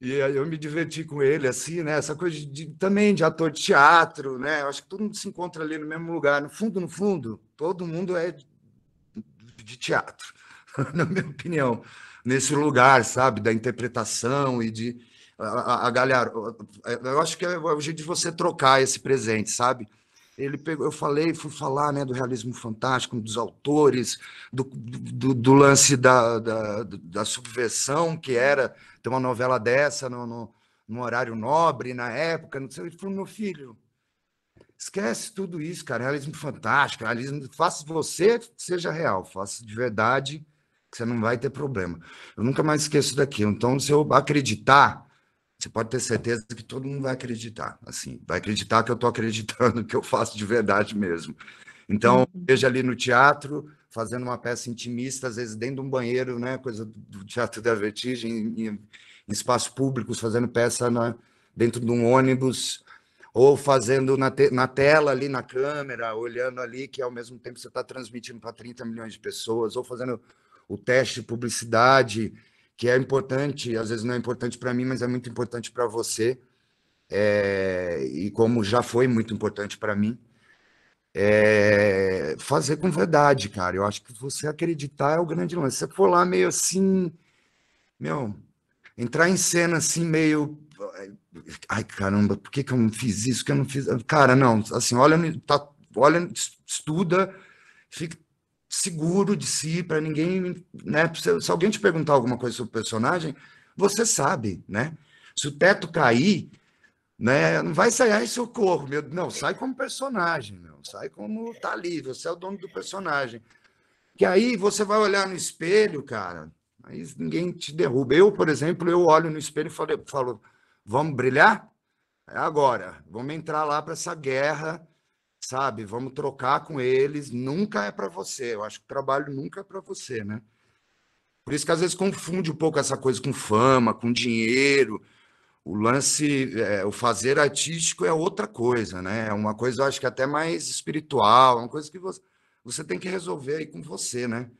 Speaker 2: E aí eu me diverti com ele, assim, né? Essa coisa de, também de ator de teatro, né? Eu acho que todo mundo se encontra ali no mesmo lugar. No fundo, no fundo, todo mundo é de teatro, na minha opinião. Nesse lugar, sabe? Da interpretação e de. A, a, a galera, eu acho que é o jeito de você trocar esse presente, sabe? Ele pegou, eu falei, fui falar né, do realismo fantástico, dos autores, do, do, do lance da, da, da, subversão, que era ter uma novela dessa no, no, no horário nobre, na época. Não sei, ele falou, meu filho, esquece tudo isso, cara. Realismo fantástico, realismo, faça você que seja real, faça de verdade, que você não vai ter problema. Eu nunca mais esqueço daquilo. Então, se eu acreditar você pode ter certeza que todo mundo vai acreditar, assim, vai acreditar que eu estou acreditando que eu faço de verdade mesmo. Então, uhum. veja ali no teatro, fazendo uma peça intimista, às vezes dentro de um banheiro, né, coisa do teatro da vertigem, em, em espaços públicos, fazendo peça na, dentro de um ônibus, ou fazendo na, te, na tela ali, na câmera, olhando ali, que ao mesmo tempo você está transmitindo para 30 milhões de pessoas, ou fazendo o teste de publicidade, que é importante, às vezes não é importante para mim, mas é muito importante para você, é, e como já foi muito importante para mim, é, fazer com verdade, cara. Eu acho que você acreditar é o grande lance. Se você for lá meio assim, meu, entrar em cena assim meio ai caramba, por que, que eu não fiz isso, que eu não fiz, cara, não, assim, olha, tá, olha, estuda, fica seguro de si, para ninguém, né? Se, alguém te perguntar alguma coisa sobre o personagem, você sabe, né? Se o teto cair, né? Não vai sair, aí socorro, meu. Não, sai como personagem, não Sai como tá ali, você é o dono do personagem. Que aí você vai olhar no espelho, cara, aí ninguém te derruba. Eu, por exemplo, eu olho no espelho e falo, falo vamos brilhar? É agora, vamos entrar lá para essa guerra sabe? Vamos trocar com eles. Nunca é para você. Eu acho que o trabalho nunca é para você, né? Por isso que às vezes confunde um pouco essa coisa com fama, com dinheiro. O lance, é, o fazer artístico é outra coisa, né? É uma coisa, eu acho que até mais espiritual, é uma coisa que você, você tem que resolver aí com você, né?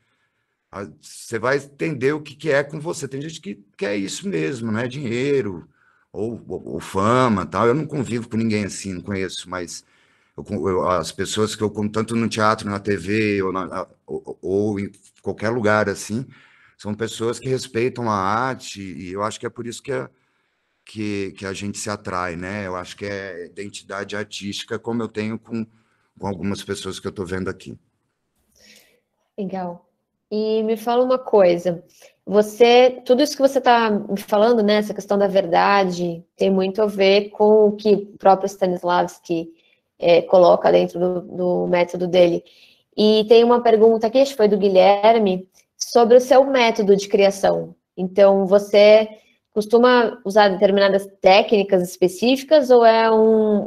Speaker 2: Você vai entender o que, que é com você. Tem gente que quer isso mesmo, né? Dinheiro ou, ou, ou fama, tal. Eu não convivo com ninguém assim, não conheço, mas eu, eu, as pessoas que eu conto tanto no teatro, na TV ou, na, ou, ou em qualquer lugar assim, são pessoas que respeitam a arte e eu acho que é por isso que a, que, que a gente se atrai, né? Eu acho que é identidade artística, como eu tenho com, com algumas pessoas que eu estou vendo aqui.
Speaker 3: Legal. E me fala uma coisa. Você, tudo isso que você está me falando, né, essa questão da verdade, tem muito a ver com o que o próprio Stanislavski é, coloca dentro do, do, método dele. E tem uma pergunta aqui, acho que foi do Guilherme, sobre o seu método de criação. Então, você costuma usar determinadas técnicas específicas ou é um,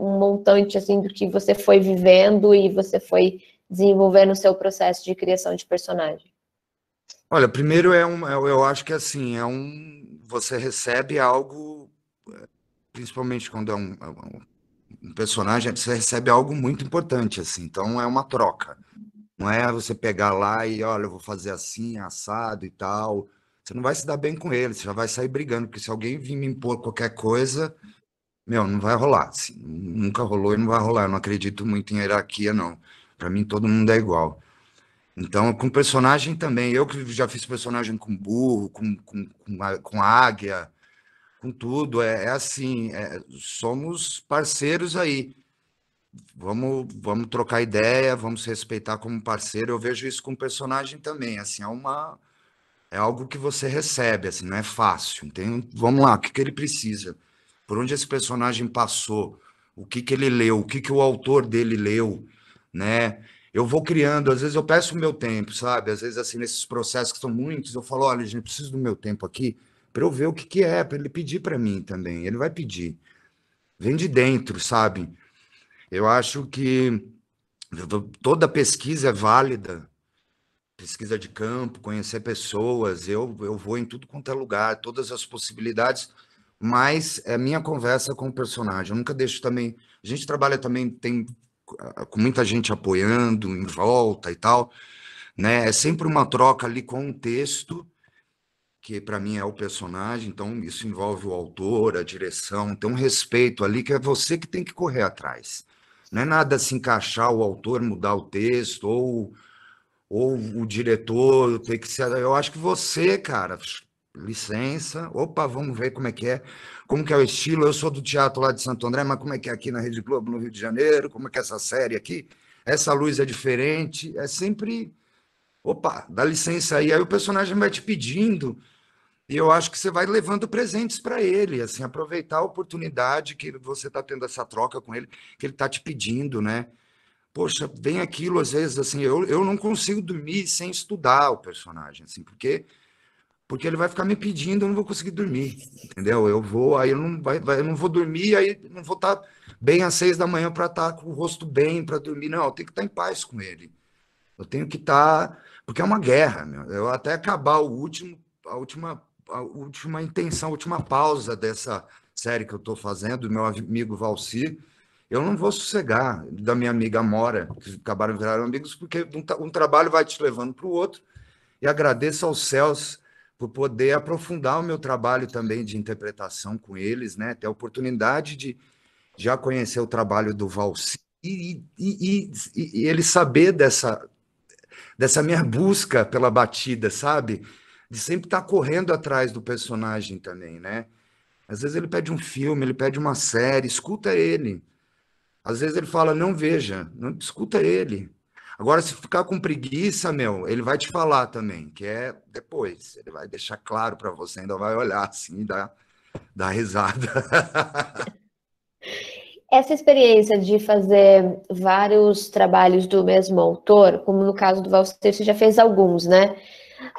Speaker 3: um montante assim do que você foi vivendo e você foi desenvolvendo o seu processo de criação de personagem?
Speaker 2: Olha, primeiro é um, é, eu acho que assim é um, você recebe algo, é, principalmente quando é um, é um personagem, você recebe algo muito importante, assim. Então é uma troca. Não é você pegar lá e, olha, eu vou fazer assim, assado e tal. Você não vai se dar bem com ele, você já vai sair brigando, porque se alguém vir me impor qualquer coisa, meu, não vai rolar. Assim, nunca rolou e não vai rolar. Eu não acredito muito em hierarquia, não. Para mim, todo mundo é igual. Então, com personagem também. Eu que já fiz personagem com burro, com, com, com, com águia, com tudo. É, é assim, é, somos parceiros aí. Vamos, vamos trocar ideia, vamos respeitar como parceiro. Eu vejo isso com o personagem também. Assim, é uma é algo que você recebe, assim, não é fácil. Tem, vamos lá, o que, que ele precisa? Por onde esse personagem passou? O que, que ele leu? O que, que o autor dele leu? Né? Eu vou criando, às vezes eu peço o meu tempo, sabe? Às vezes, assim, nesses processos que são muitos, eu falo, olha, gente, preciso do meu tempo aqui para eu ver o que, que é, para ele pedir para mim também. Ele vai pedir. Vem de dentro, sabe? Eu acho que toda pesquisa é válida. Pesquisa de campo, conhecer pessoas, eu, eu vou em tudo quanto é lugar, todas as possibilidades, mas é minha conversa com o personagem. Eu nunca deixo também. A gente trabalha também, tem ah, com muita gente apoiando em volta e tal, né? É sempre uma troca ali com o um texto que para mim é o personagem, então isso envolve o autor, a direção, tem então um respeito ali que é você que tem que correr atrás. Não é nada se assim encaixar o autor, mudar o texto, ou, ou o diretor tem que ser. Eu acho que você, cara, licença, opa, vamos ver como é que é, como que é o estilo. Eu sou do teatro lá de Santo André, mas como é que é aqui na Rede Globo, no Rio de Janeiro, como é que é essa série aqui? Essa luz é diferente, é sempre. Opa, dá licença aí. Aí o personagem vai te pedindo e eu acho que você vai levando presentes para ele, assim, aproveitar a oportunidade que você está tendo essa troca com ele, que ele está te pedindo, né? Poxa, vem aquilo, às vezes, assim, eu, eu não consigo dormir sem estudar o personagem, assim, porque porque ele vai ficar me pedindo, eu não vou conseguir dormir, entendeu? Eu vou, aí eu não, vai, vai eu não vou dormir, aí não vou estar tá bem às seis da manhã para estar tá com o rosto bem, para dormir. Não, eu tenho que estar tá em paz com ele. Eu tenho que estar, porque é uma guerra, meu. Eu até acabar o último, a última a última intenção, a última pausa dessa série que eu estou fazendo, meu amigo Valci, eu não vou sossegar da minha amiga Mora, que acabaram virar amigos, porque um, um trabalho vai te levando para o outro. E agradeço aos céus por poder aprofundar o meu trabalho também de interpretação com eles, né? Ter a oportunidade de já conhecer o trabalho do Valci e, e, e, e ele saber dessa, dessa minha busca pela batida, sabe? de sempre estar tá correndo atrás do personagem também, né? Às vezes ele pede um filme, ele pede uma série, escuta ele. Às vezes ele fala, não veja, não escuta ele. Agora, se ficar com preguiça, meu, ele vai te falar também, que é depois. Ele vai deixar claro para você, ainda vai olhar assim e dar, dar risada.
Speaker 3: Essa experiência de fazer vários trabalhos do mesmo autor, como no caso do Valster, você já fez alguns, né?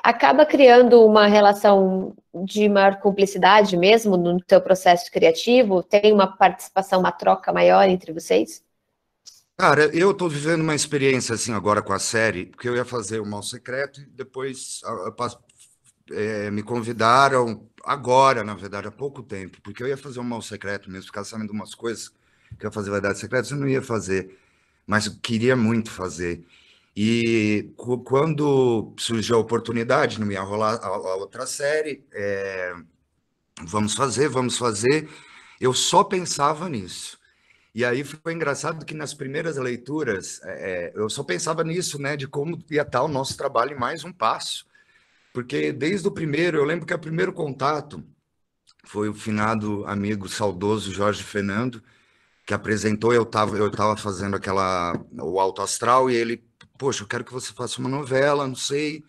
Speaker 3: acaba criando uma relação de maior cumplicidade mesmo no teu processo criativo? Tem uma participação, uma troca maior entre vocês?
Speaker 2: Cara, eu estou vivendo uma experiência assim agora com a série, porque eu ia fazer o Mal Secreto e depois é, me convidaram agora, na verdade, há pouco tempo, porque eu ia fazer o Mal Secreto mesmo, ficar sabendo umas coisas que eu ia fazer Verdade Secreta, eu não ia fazer, mas eu queria muito fazer. E quando surgiu a oportunidade, não ia rolar a, a outra série, é, vamos fazer, vamos fazer. Eu só pensava nisso. E aí foi engraçado que nas primeiras leituras é, é, eu só pensava nisso, né, de como ia estar o nosso trabalho em mais um passo. Porque desde o primeiro, eu lembro que o primeiro contato foi o finado amigo saudoso Jorge Fernando, que apresentou, eu estava eu tava fazendo aquela o alto astral e ele poxa, eu quero que você faça uma novela, não sei,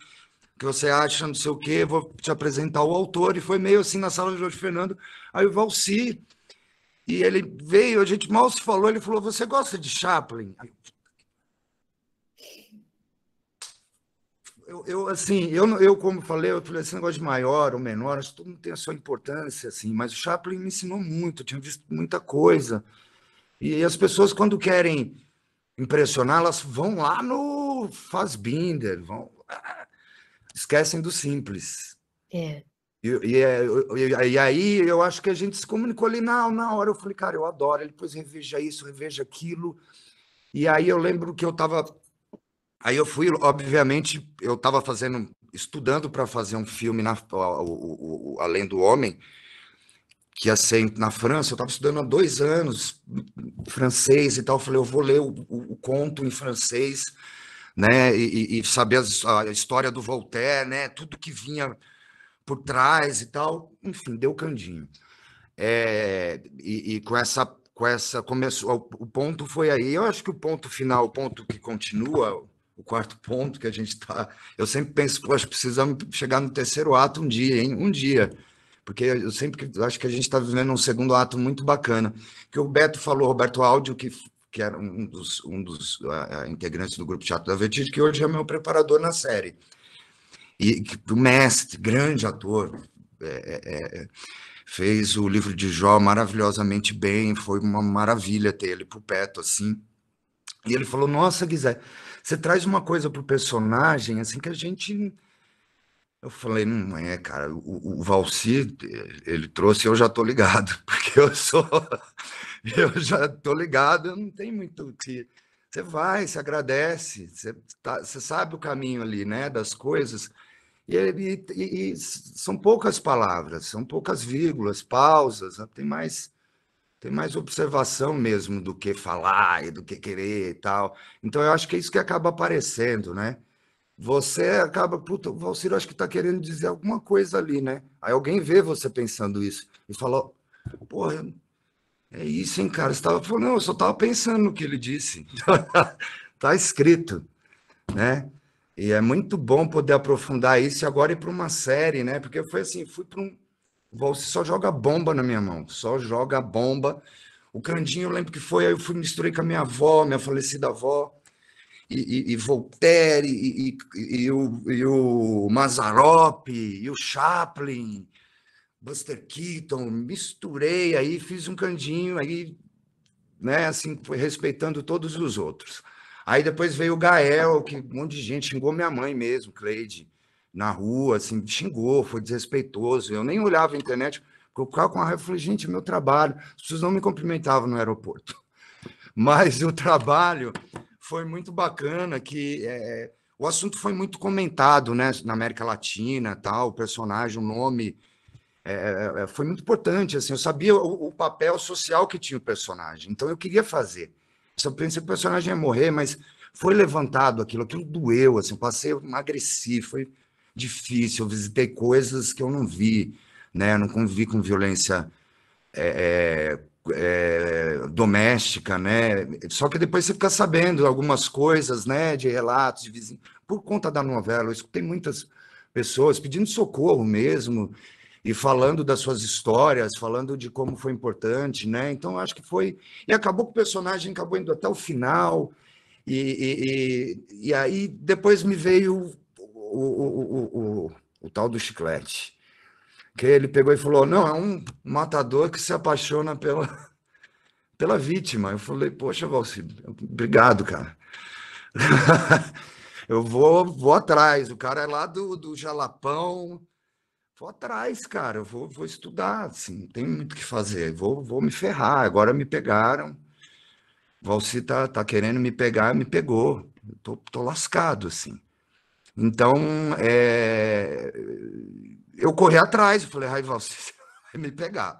Speaker 2: que você acha, não sei o quê, vou te apresentar o autor. E foi meio assim na sala de Jorge Fernando. Aí o Valci, e ele veio, a gente mal se falou, ele falou: Você gosta de Chaplin? Eu, eu assim, eu, eu, como falei, eu falei, esse negócio de maior ou menor, acho que todo tem a sua importância, assim, mas o Chaplin me ensinou muito, eu tinha visto muita coisa. E as pessoas, quando querem impressionar, elas vão lá no Fassbinder, vão, esquecem do simples. É. E, é, e, e, aí eu acho que a gente se comunicou ali na, na hora. Eu falei, cara, eu adoro. Ele depois reveja isso, reveja aquilo. E aí eu lembro que eu estava. Aí eu fui, obviamente, eu estava fazendo, estudando para fazer um filme na o, o, o, Além do Homem que ia ser na França, eu estava estudando há dois anos francês e tal, eu falei, eu vou ler o, o, o conto em francês, né, e, e saber a, a, história do Voltaire, né, tudo que vinha por trás e tal, enfim, deu candinho. É, e, e, com essa, com essa, começou, o, o ponto foi aí, eu acho que o ponto final, o ponto que continua, o quarto ponto que a gente está, eu sempre penso, poxa, precisamos chegar no terceiro ato um dia, hein, um dia, porque eu sempre acho que a gente está vivendo um segundo ato muito bacana. Que o Beto falou, Roberto Áudio, que, que era um dos, um dos uh, integrantes do grupo Teatro da Vertigem, que hoje é meu preparador na série. E o mestre, grande ator, é é, é, é, fez o livro de Jó maravilhosamente bem, foi uma maravilha ter ele o perto, assim. E ele falou: Nossa, Guizé, você traz uma coisa para o personagem assim que a gente eu falei, não hum, é, cara, o, o Valci, ele trouxe, eu já tô ligado, porque eu sou, eu já tô ligado, eu não tenho muito que... Você vai, se agradece, você, tá, você sabe o caminho ali, né, das coisas, e, e, e, e, são poucas palavras, são poucas vírgulas, pausas, né, tem mais tem mais observação mesmo do que falar e do que querer e tal. Então eu acho que é isso que acaba aparecendo, né? você acaba, puta, o Valcir acho que está querendo dizer alguma coisa ali, né? Aí alguém vê você pensando isso e fala, porra, é isso, hein, cara? Você falando, não, eu só estava pensando no que ele disse. tá escrito, né? E é muito bom poder aprofundar isso agora ir para uma série, né? Porque foi assim, fui para um. O Valsir só joga bomba na minha mão, só joga bomba. O Candinho, eu lembro que foi, aí eu fui misturei com a minha avó, minha falecida avó e, e, Voltaire, e, e, e, o, e o Mazarop, e o Chaplin, Buster Keaton, misturei aí, fiz um candinho aí, né, assim, foi respeitando todos os outros. Aí depois veio o Gael, que um monte de gente xingou minha mãe mesmo, Cleide, na rua, assim, xingou, foi desrespeitoso. Eu nem olhava a internet, porque eu ficava com a raiva, falei, gente, meu trabalho. As pessoas não me cumprimentavam no aeroporto. Mas o trabalho foi muito bacana que é, é, o assunto foi muito comentado, né, na América Latina, tal, o personagem, o nome, é, é, é, foi muito importante, assim, eu sabia o, o, papel social que tinha o personagem, então eu queria fazer. Eu pensei que o personagem ia morrer, mas foi levantado aquilo, aquilo doeu, assim, eu passei, eu emagreci, foi difícil, eu visitei coisas que eu não vi, né, eu não convivi com violência é, é, doméstica, né? Só que depois você fica sabendo algumas coisas, né? De relatos, de vizinhos. Por conta da novela, eu escutei muitas pessoas pedindo socorro mesmo e falando das suas histórias, falando de como foi importante, né? Então acho que foi e acabou que o personagem acabou indo até o final e, e, e, e aí depois me veio o, o, o, o, o tal do chiclete que ele pegou e falou: Não, é um matador que se apaixona pela, pela vítima. Eu falei: Poxa, Valci, obrigado, cara. eu vou, vou atrás. O cara é lá do, do Jalapão. Vou atrás, cara. Eu vou, vou estudar. Assim, tem muito que fazer. Vou, vou me ferrar. Agora me pegaram. Valci tá, tá querendo me pegar, me pegou. Eu tô, tô lascado, assim. Então, é, eu corri atrás, eu falei, Raival, você vai me pegar.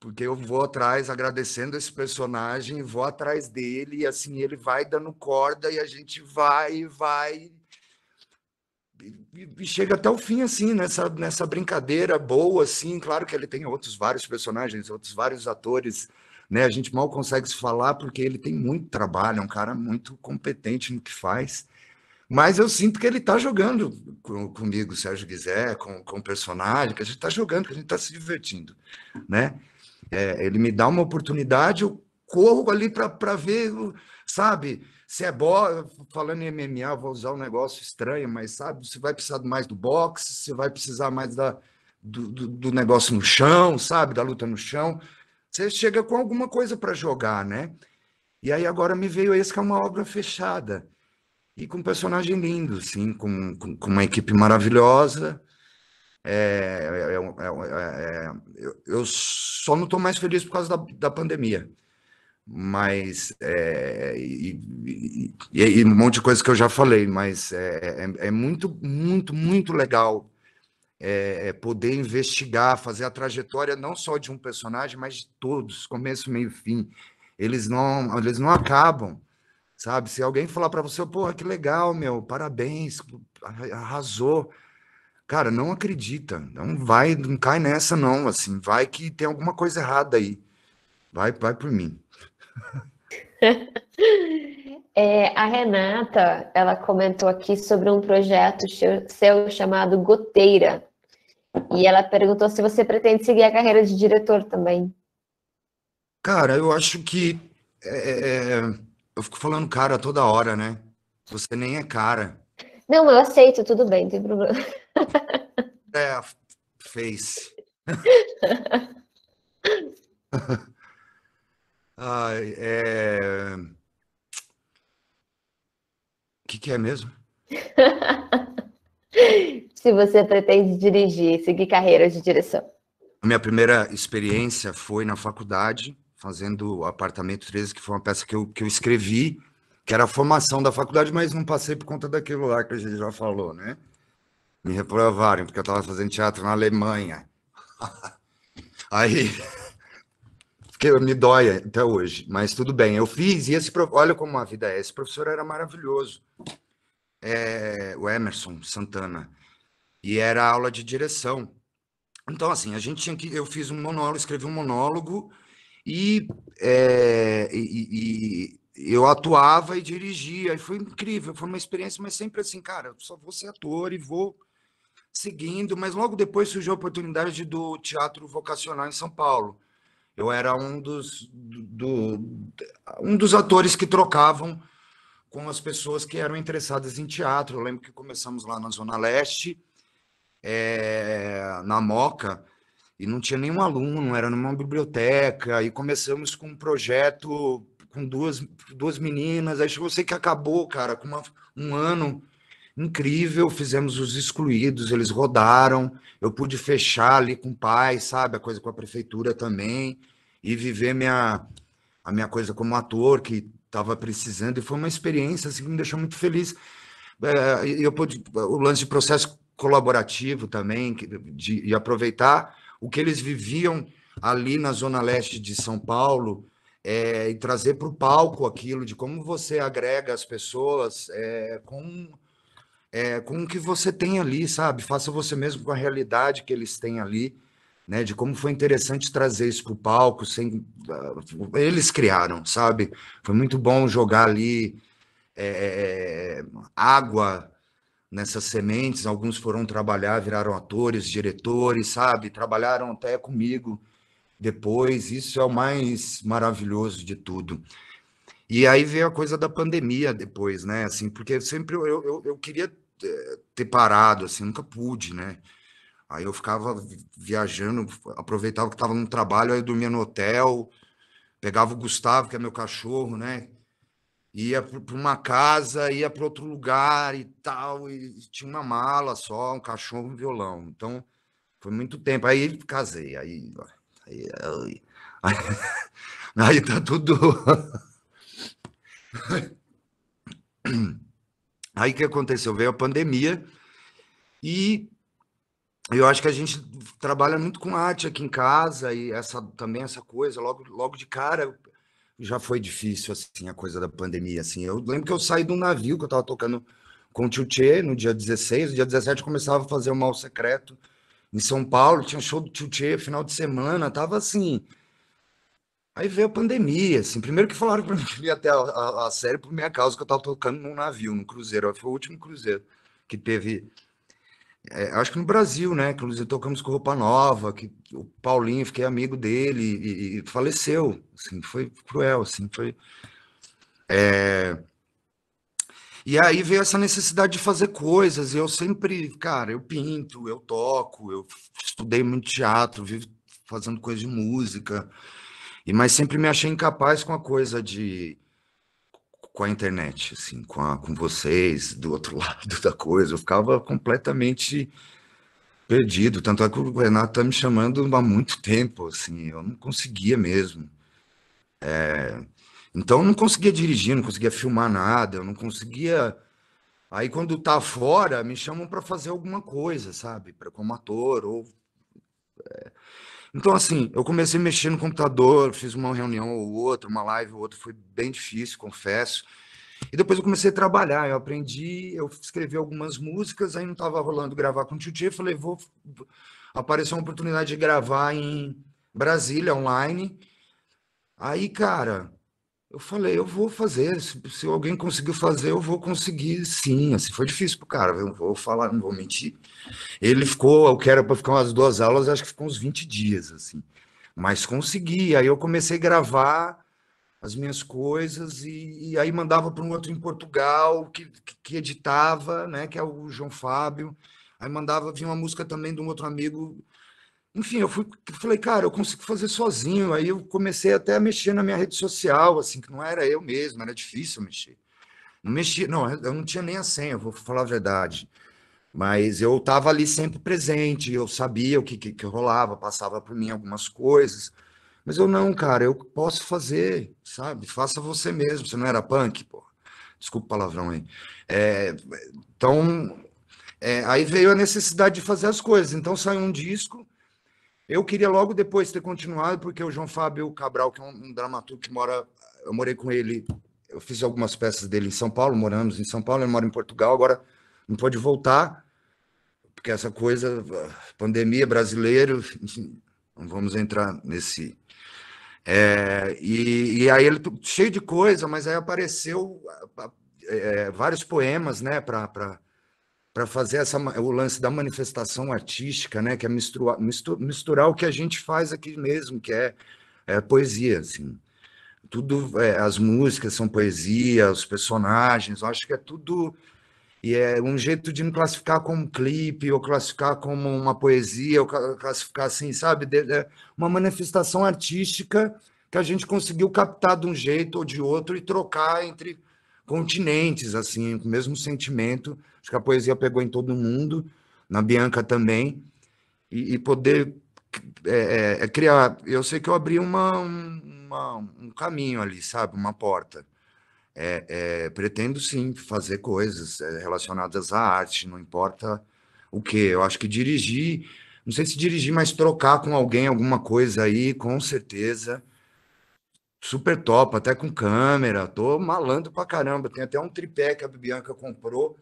Speaker 2: Porque eu vou atrás agradecendo esse personagem, vou atrás dele, e assim ele vai dando corda e a gente vai, vai. E, e chega até o fim, assim, nessa, nessa brincadeira boa, assim. Claro que ele tem outros vários personagens, outros vários atores, né? A gente mal consegue se falar porque ele tem muito trabalho, é um cara muito competente no que faz. Mas eu sinto que ele está jogando com, comigo, Sérgio Guizé, com, com o personagem, que a gente está jogando, que a gente está se divertindo. Né? É, ele me dá uma oportunidade, eu corro ali para ver, sabe? Se é bola, falando em MMA, vou usar um negócio estranho, mas sabe? Você vai precisar mais do boxe, você vai precisar mais da, do, do, do negócio no chão, sabe? Da luta no chão. Você chega com alguma coisa para jogar, né? E aí agora me veio esse que é uma obra fechada e com um personagem lindo, sim, com, com, com uma equipe maravilhosa. É, é, é, eu, eu, só não estou mais feliz por causa da, da pandemia, mas e, e, e, um monte de coisa que eu já falei, mas é, muito, muito, muito legal poder investigar, fazer a trajetória não só de um personagem, mas de todos, começo, meio, fim. Eles não, eles não acabam sabe? Se alguém falar para você, porra, que legal, meu, parabéns, arrasou. Cara, não acredita, não vai, não cai nessa não, assim, vai que tem alguma coisa errada aí. Vai, vai por mim.
Speaker 3: É, a Renata, ela comentou aqui sobre um projeto seu chamado Goteira. E ela perguntou se você pretende seguir a carreira de diretor também.
Speaker 2: Cara, eu acho que é, é, é eu fico falando cara toda hora, né? Você nem é cara.
Speaker 3: Não, eu aceito, tudo bem, não tem problema.
Speaker 2: É, face. ah, é... O que, que é mesmo?
Speaker 3: Se você pretende dirigir, seguir carreira de direção.
Speaker 2: A minha primeira experiência foi na faculdade fazendo Apartamento 13, que foi uma peça que eu, que eu escrevi, que era a formação da faculdade, mas não passei por conta daquilo lá que a gente já falou, né? Me reprovaram, porque eu estava fazendo teatro na Alemanha. Aí, que me dói até hoje, mas tudo bem. Eu fiz, e esse, olha como a vida é. Esse professor era maravilhoso, é, o Emerson Santana, e era aula de direção. Então, assim, a gente tinha que. Eu fiz um monólogo, escrevi um monólogo, e, é, e, e, eu atuava e dirigia, e foi incrível, foi uma experiência, mas sempre assim, cara, eu só vou ser ator e vou seguindo, mas logo depois surgiu a oportunidade do teatro vocacional em São Paulo. Eu era um dos, do, um dos atores que trocavam com as pessoas que eram interessadas em teatro. Eu lembro que começamos lá na Zona Leste, é, na Moca, e não tinha nenhum aluno, era numa biblioteca, e começamos com um projeto com duas, duas meninas, aí chegou, você que acabou, cara, com uma, um ano incrível, fizemos os excluídos, eles rodaram, eu pude fechar ali com o pai, sabe, a coisa com a prefeitura também, e viver minha, a minha coisa como ator, que estava precisando, e foi uma experiência assim, que me deixou muito feliz. É, eu pude, o lance de processo colaborativo também, de, de aproveitar o que eles viviam ali na zona leste de São Paulo é, e trazer para o palco aquilo de como você agrega as pessoas é, com é, com o que você tem ali, sabe? Faça você mesmo com a realidade que eles têm ali, né? De como foi interessante trazer isso para o palco, sem ah, eles criaram, sabe? Foi muito bom jogar ali é, é, é, água nessas sementes. Alguns foram trabalhar, viraram atores, diretores, sabe? Trabalharam até comigo depois. Isso é o mais maravilhoso de tudo. E aí veio a coisa da pandemia depois, né? Assim, porque sempre eu, eu, eu queria eh, ter parado, assim, nunca pude, né? Aí eu ficava viajando, aproveitava que estava no trabalho, aí eu dormia no hotel, pegava o Gustavo, que é meu cachorro, né? ia para uma casa, ia para outro lugar e tal, e tinha uma mala só, um cachorro, um violão. Então, foi muito tempo. Aí casei, aí. Aí, aí, aí, aí tá tudo. Aí que aconteceu? Veio a pandemia e eu acho que a gente trabalha muito com arte aqui em casa e essa também essa coisa logo logo de cara já foi difícil, assim, a coisa da pandemia, assim. Eu lembro que eu saí do navio que eu estava tocando com o Tchutchê no dia 16, no dia 17 começava a fazer o Mal Secreto em São Paulo, tinha um show do Tchutchê final de semana, tava assim... Aí veio a pandemia, assim, primeiro que falaram para mim que ia até a, a, a, série por minha causa, que eu estava tocando num navio, num cruzeiro, foi o último cruzeiro que teve é, acho que no Brasil, né? Inclusive tocamos com roupa nova, que o Paulinho, fiquei amigo dele e, e faleceu. Assim, foi cruel, assim, foi. É... E aí veio essa necessidade de fazer coisas. E eu sempre, cara, eu pinto, eu toco, eu estudei muito teatro, vivo fazendo coisa de música. E mas sempre me achei incapaz com a coisa de com a internet, assim, com, a, com vocês do outro lado da coisa. Eu ficava completamente perdido. Tanto é que o Renato tá me chamando há muito tempo, assim, eu não conseguia mesmo. É... Então, eu não conseguia dirigir, não conseguia filmar nada, eu não conseguia. Aí, quando tá fora, me chamam para fazer alguma coisa, sabe? Pra, como ator, ou. É então, assim, eu comecei a mexer no computador, fiz uma reunião ou outra, uma live ou outra, foi bem difícil, confesso. E depois eu comecei a trabalhar, eu aprendi, eu escrevi algumas músicas, aí não estava rolando gravar com o Tio falei, vou... Apareceu uma oportunidade de gravar em Brasília, online. Aí, cara, eu falei, eu vou fazer. Se, se, alguém conseguiu fazer, eu vou conseguir sim. Assim, foi difícil pro cara, eu vou falar, não vou mentir. Ele ficou, eu quero para ficar umas duas aulas, acho que ficou uns 20 dias, assim. Mas consegui. Aí eu comecei a gravar as minhas coisas e, e aí mandava para um outro em Portugal que, que editava, né? Que é o João Fábio. Aí mandava, vinha uma música também de um outro amigo enfim, eu fui, falei, cara, eu consigo fazer sozinho. Aí eu comecei até a mexer na minha rede social, assim, que não era eu mesmo, era difícil mexer. Não mexi, não, eu não tinha nem a senha, vou falar a verdade. Mas eu estava ali sempre presente, eu sabia o que, que, que rolava, passava por mim algumas coisas. Mas eu não, cara, eu posso fazer, sabe? Faça você mesmo. Você não era punk, pô. Desculpa o palavrão aí. É, então, é, aí veio a necessidade de fazer as coisas. Então saiu um disco eu queria logo depois ter continuado, porque o João Fábio Cabral, que é um, um dramaturgo que mora. Eu morei com ele, eu fiz algumas peças dele em São Paulo, moramos em São Paulo, ele mora em Portugal, agora não pôde voltar, porque essa coisa, ah, pandemia brasileiro, enfim, não vamos entrar nesse. É, e, e, aí ele cheio de coisa, mas aí apareceu ah, ah, é, vários poemas, né, para para fazer essa, o lance da manifestação artística, né? Que é misturar, misturar o que a gente faz aqui mesmo, que é, é poesia, assim. Tudo, é, as músicas são poesia, os personagens, eu acho que é tudo. E é um jeito de me classificar como clipe, ou classificar como uma poesia, ou classificar assim, sabe? É, uma manifestação artística que a gente conseguiu captar de um jeito ou de outro e trocar entre continentes, assim, com o mesmo sentimento. Acho que a poesia pegou em todo mundo, na Bianca também, e, e poder é, é, é criar. Eu sei que eu abri uma, uma, um caminho ali, sabe? Uma porta. É, é pretendo sim fazer coisas é, relacionadas à arte, não importa o que. Eu acho que dirigir, não sei se dirigir, mas trocar com alguém alguma coisa aí, com certeza super top, até com câmera. Tô malando pra caramba. Tem até um tripé que a Bianca comprou.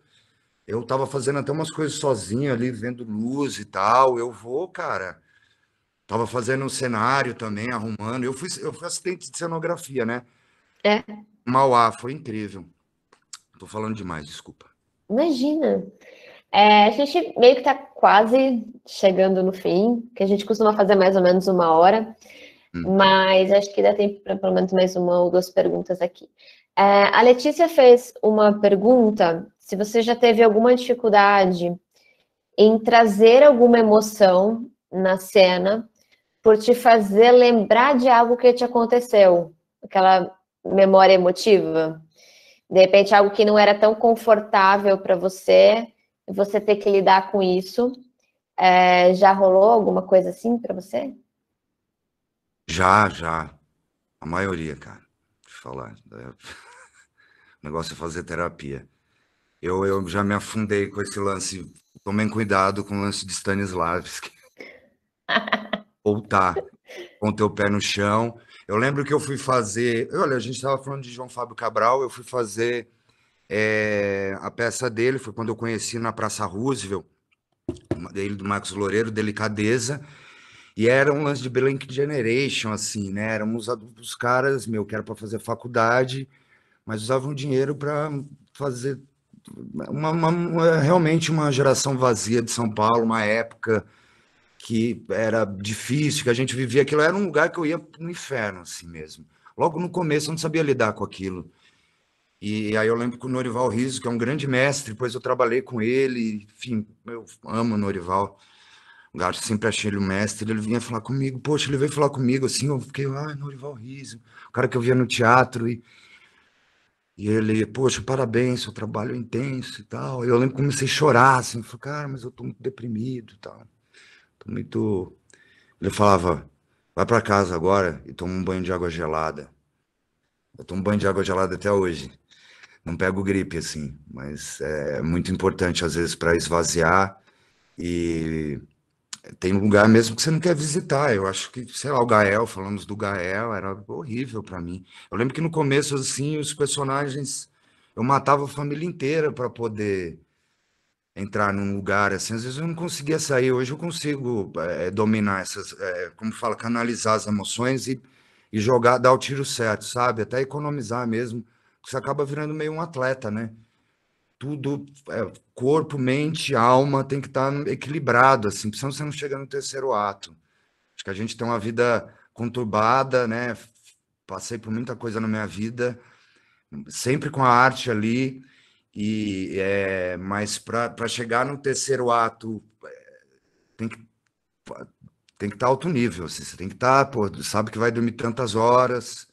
Speaker 2: Eu tava fazendo até umas coisas sozinho ali, vendo luz e tal. Eu vou, cara. Tava fazendo um cenário também, arrumando. Eu fui, eu fui assistente de cenografia, né? É. Mauá, foi incrível. Tô falando demais,
Speaker 3: desculpa. Imagina. É, a gente meio que tá quase chegando no fim, que a gente costuma fazer mais ou menos uma hora. Hum. Mas acho que dá tempo para pelo menos mais uma ou duas perguntas aqui. É, a Letícia fez uma pergunta: se você já teve alguma dificuldade em trazer alguma emoção na cena por te fazer lembrar de algo que te aconteceu, aquela memória emotiva. De repente, algo que não era tão confortável para você, você ter que lidar com isso. É, já rolou alguma coisa assim para você?
Speaker 2: Já, já. A maioria, cara. Deixa eu falar. Né? O negócio é fazer terapia. Eu, eu já me afundei com esse lance. Tomem cuidado com o lance de Stanislavski. Voltar tá, com teu pé no chão. Eu lembro que eu fui fazer. Olha, a gente estava falando de João Fábio Cabral. Eu fui fazer é, a peça dele. Foi quando eu conheci na Praça Roosevelt, ele do Marcos Loureiro, Delicadeza. E era um lance de Blank Generation, assim, né? Éramos os caras, meu, que era para fazer faculdade, mas usavam dinheiro para fazer uma, uma, realmente uma geração vazia de São Paulo, uma época que era difícil, que a gente vivia aquilo. Era um lugar que eu ia no inferno, assim mesmo. Logo no começo eu não sabia lidar com aquilo. E aí eu lembro que o Norival Riso, que é um grande mestre, depois eu trabalhei com ele, enfim, eu amo o Norival. O Gato sempre achei ele o mestre, ele vinha falar comigo, poxa, ele veio falar comigo, assim, eu fiquei, ah, Norival Riso, o cara que eu via no teatro, e, e ele, poxa, parabéns, seu trabalho é intenso e tal. Eu lembro que comecei a chorar, assim, falei, cara, mas eu tô muito deprimido e tal. Tô muito. Ele falava, vai para casa agora e toma um banho de água gelada. Eu tomo banho de água gelada até hoje. Não pego gripe, assim, mas é muito importante, às vezes, para esvaziar e tem lugar mesmo que você não quer visitar. Eu acho que, sei lá, o Gael, falamos do Gael, era horrível para mim. Eu lembro que no começo, assim, os personagens, eu matava a família inteira para poder entrar num lugar, assim, às vezes eu não conseguia sair. Hoje eu consigo é, dominar essas, é, como fala, canalizar as emoções e, e jogar, dar o tiro certo, sabe? Até economizar mesmo. Você acaba virando meio um atleta, né? tudo, é, corpo, mente, alma, tem que estar tá equilibrado, assim, senão você não chega no terceiro ato. Acho que a gente tem uma vida conturbada, né? Passei por muita coisa na minha vida, sempre com a arte ali, e é, mas para chegar no terceiro ato, é, tem que tem que estar tá alto nível, assim, você tem que estar, tá, pô, sabe que vai dormir tantas horas.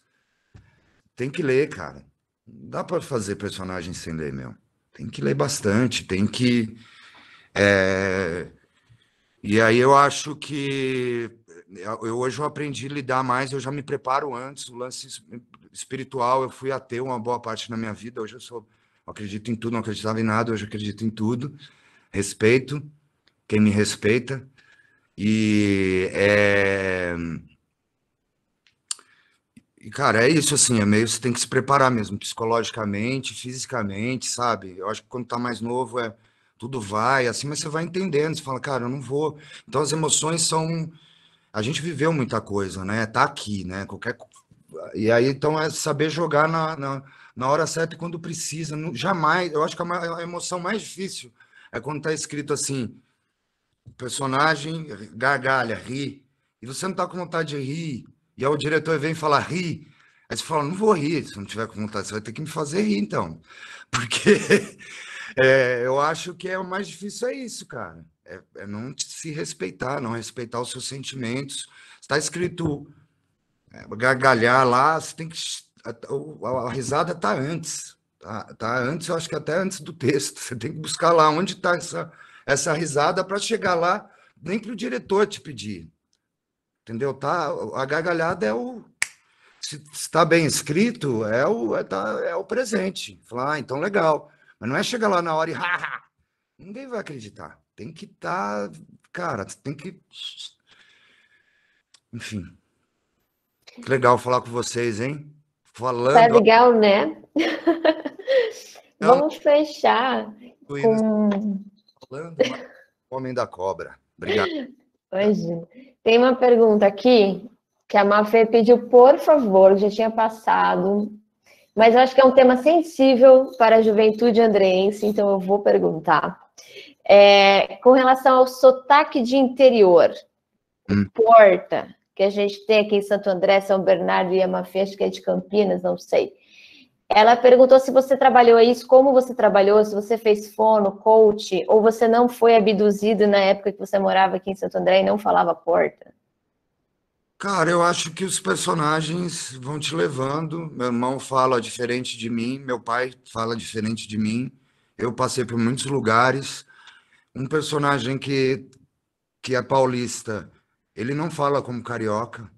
Speaker 2: Tem que ler, cara. Não dá para fazer personagem sem ler, meu tem que ler bastante, tem que. É... E aí eu acho que eu, hoje eu aprendi a lidar mais, eu já me preparo antes, o lance espiritual, eu fui ateu uma boa parte da minha vida, hoje eu sou, eu acredito em tudo, não acreditava em nada, hoje eu acredito em tudo, respeito quem me respeita, e é e, cara, é isso, assim, é meio você tem que se preparar mesmo, psicologicamente, fisicamente, sabe? Eu acho que quando tá mais novo, é tudo vai, assim, mas você vai entendendo, você fala, cara, eu não vou. Então as emoções são. A gente viveu muita coisa, né? Tá aqui, né? Qualquer. E aí, então, é saber jogar na, na, na hora certa e quando precisa. Não, jamais. Eu acho que é a, a emoção mais difícil é quando tá escrito assim: personagem gargalha, ri. E você não tá com vontade de rir e aí o diretor vem falar, ri. Aí você fala, não vou rir, se não tiver com vontade, você vai ter que me fazer rir, então. Porque é, eu acho que é o mais difícil é isso, cara. É, é não se respeitar, não respeitar os seus sentimentos. Está escrito é, gargalhar lá, você tem que. A, a, a risada está antes. Tá, tá antes, eu acho que até antes do texto. Você tem que buscar lá onde está essa, essa risada para chegar lá, nem para o diretor te pedir entendeu? Tá, a gargalhada é o se está bem escrito, é o é, tá, é o presente. Falar, ah, então legal. Mas não é chegar lá na hora e haha. Ninguém vai acreditar. Tem que estar, tá, cara, tem que enfim. Legal falar com vocês, hein? Falando. Tá legal,
Speaker 3: né? Vamos fechar com
Speaker 2: falando Homem da Cobra. Obrigado.
Speaker 3: Imagina. Tem uma pergunta aqui que a Mafê pediu, por favor, já tinha passado, mas eu acho que é um tema sensível para a juventude andrense, então eu vou perguntar. É, com relação ao sotaque de interior, hum. porta, que a gente tem aqui em Santo André, São Bernardo e Mafê, acho que é de Campinas, não sei. Ela perguntou se você trabalhou isso, como você trabalhou, se você fez fono, coach, ou você não foi abduzido na época que você morava aqui em Santo André e não falava porta.
Speaker 2: Cara, eu acho que os personagens vão te levando. Meu irmão fala diferente de mim, meu pai fala diferente de mim. Eu passei por muitos lugares. Um personagem que, que é paulista, ele não fala como carioca,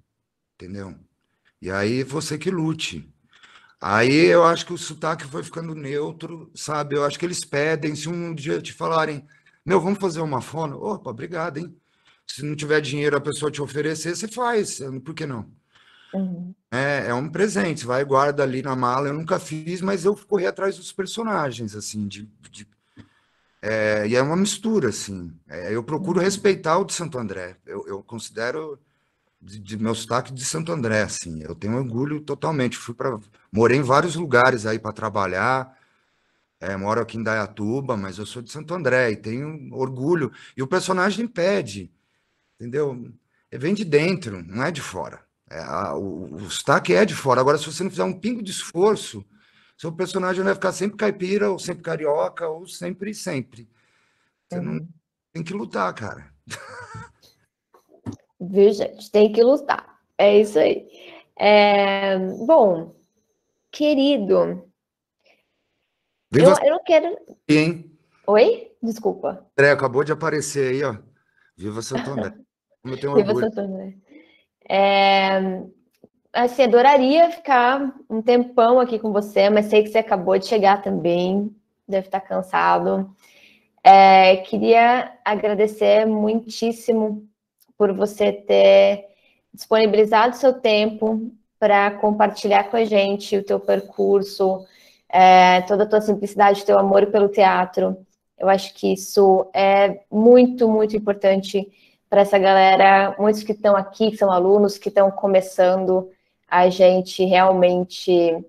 Speaker 2: entendeu? E aí você que lute. Aí eu acho que o sotaque foi ficando neutro, sabe? Eu acho que eles pedem, se um dia te falarem, meu, vamos fazer uma fono? Opa, obrigado, hein? Se não tiver dinheiro a pessoa te oferecer, você faz, por que não? Uhum. É, é um presente, vai guarda ali na mala. Eu nunca fiz, mas eu corri atrás dos personagens, assim, de, de é, e é uma mistura, assim. É, eu procuro uhum. respeitar o de Santo André. Eu, eu considero de, de, meu sotaque de Santo André, assim. Eu tenho orgulho totalmente. Fui para Morei em vários lugares aí para trabalhar. É, moro aqui em Dayatuba, mas eu sou de Santo André e tenho orgulho. E o personagem pede, entendeu? é vem de dentro, não é de fora. É, a, o, o sotaque é de fora. Agora, se você não fizer um pingo de esforço, seu personagem vai ficar sempre caipira, ou sempre carioca, ou sempre, sempre. Você uhum. não tem que lutar, cara.
Speaker 3: Viu, gente? Tem que lutar. É isso aí. É... Bom, querido. Eu, eu, não quero. Hein? Oi? Desculpa.
Speaker 2: André, acabou de aparecer aí, ó. Viva Santo André.
Speaker 1: Como eu tenho Viva orgulho. Santo
Speaker 3: André. É... Assim, adoraria ficar um tempão aqui com você, mas sei que você acabou de chegar também, deve estar cansado. É... queria agradecer muitíssimo por você ter disponibilizado seu tempo para compartilhar com a gente o teu percurso, é, toda a tua simplicidade, teu amor pelo teatro. Eu acho que isso é muito, muito importante para essa galera, muitos que estão aqui, que são alunos, que estão começando, a gente realmente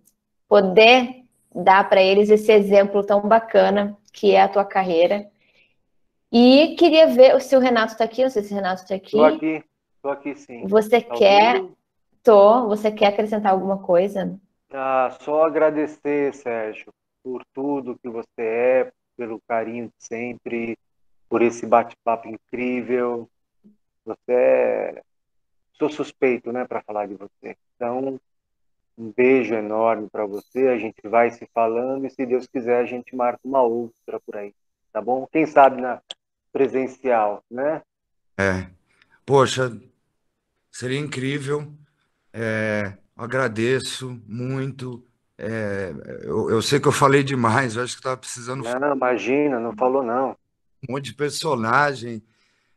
Speaker 3: poder dar para eles esse exemplo tão bacana que é a tua carreira. E queria ver se o Renato está aqui, não sei se o Renato está aqui. Estou
Speaker 1: aqui, estou aqui sim. Você tá quer ouvindo?
Speaker 3: Tô. Você quer acrescentar alguma coisa?
Speaker 1: Ah, só agradecer, Sérgio, por tudo que você é, pelo carinho de sempre, por esse bate-papo incrível. Você é. Sou suspeito, né, para falar de você. Então, um beijo enorme para você. A gente vai se falando e, se Deus quiser, a gente marca uma outra por aí, tá bom? Quem sabe na presencial, né?
Speaker 2: É. Poxa, seria incrível. É, agradeço muito. É, eu, eu, sei que eu falei demais, eu acho que estava precisando. Não,
Speaker 1: imagina, não falou não.
Speaker 2: Um monte de personagem.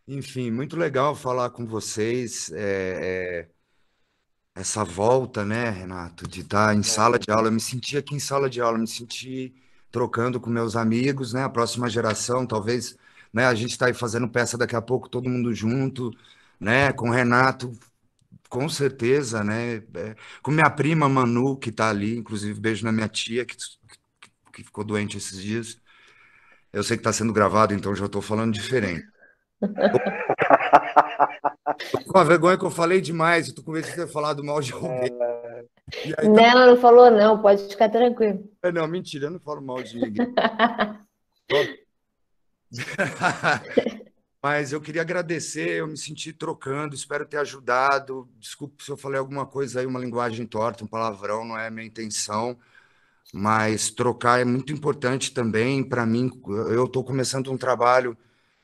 Speaker 2: Enfim, muito legal falar com vocês. É, é essa volta, né, Renato, de estar tá em é. sala de aula. Eu me senti aqui em sala de aula, me senti trocando com meus amigos, né, a próxima geração, talvez, né, a gente está aí fazendo peça daqui a pouco, todo mundo junto, né, com o Renato com certeza, né? É, com minha prima Manu, que está ali, inclusive beijo na minha tia, que, que ficou doente esses dias. Eu sei que está sendo gravado, então já estou falando diferente. Tô com a vergonha que eu falei demais, eu tô com medo de ter falado mal de alguém. É.
Speaker 3: Aí, não, tá... não falou não, pode ficar tranquilo.
Speaker 2: É, não, mentira, eu não falo mal de ninguém. Mas eu queria agradecer, eu me senti trocando, espero ter ajudado. Desculpe se eu falei alguma coisa aí, uma linguagem torta, um palavrão, não é a minha intenção. Mas trocar é muito importante também para mim. Eu estou começando um trabalho,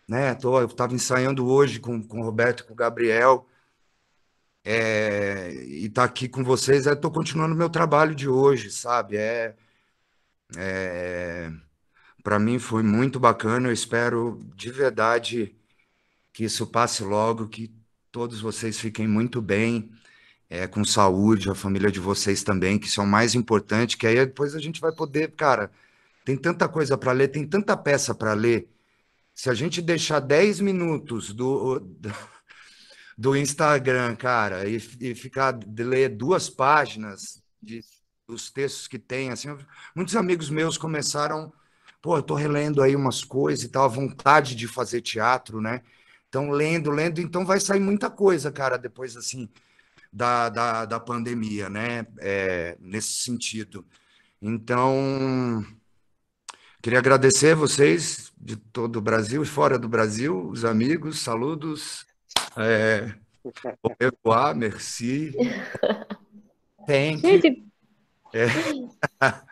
Speaker 2: né? Tô, eu estava ensaiando hoje com, com o Roberto, com o Gabriel, é, e estar tá aqui com vocês. Estou é, continuando meu trabalho de hoje, sabe? É, é para mim foi muito bacana. Eu espero de verdade que isso passe logo, que todos vocês fiquem muito bem, é, com saúde, a família de vocês também, que isso é o mais importante, que aí depois a gente vai poder, cara, tem tanta coisa para ler, tem tanta peça para ler. Se a gente deixar 10 minutos do, do Instagram, cara, e, e ficar ler duas páginas de, dos textos que tem, assim, muitos amigos meus começaram, pô, eu tô relendo aí umas coisas e tal, a vontade de fazer teatro, né? Então, lendo, lendo, então vai sair muita coisa, cara, depois assim da, da, da pandemia, né? É, nesse sentido. Então, queria agradecer vocês de todo o Brasil e fora do Brasil, os amigos, saludos. É, merci.
Speaker 1: Thank you. É.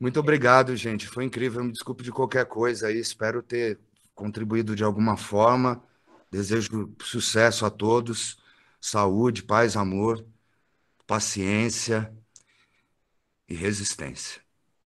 Speaker 2: Muito obrigado, gente. Foi incrível. Me desculpe de qualquer coisa aí. Espero ter contribuído de alguma forma. Desejo sucesso a todos, saúde, paz, amor, paciência e resistência.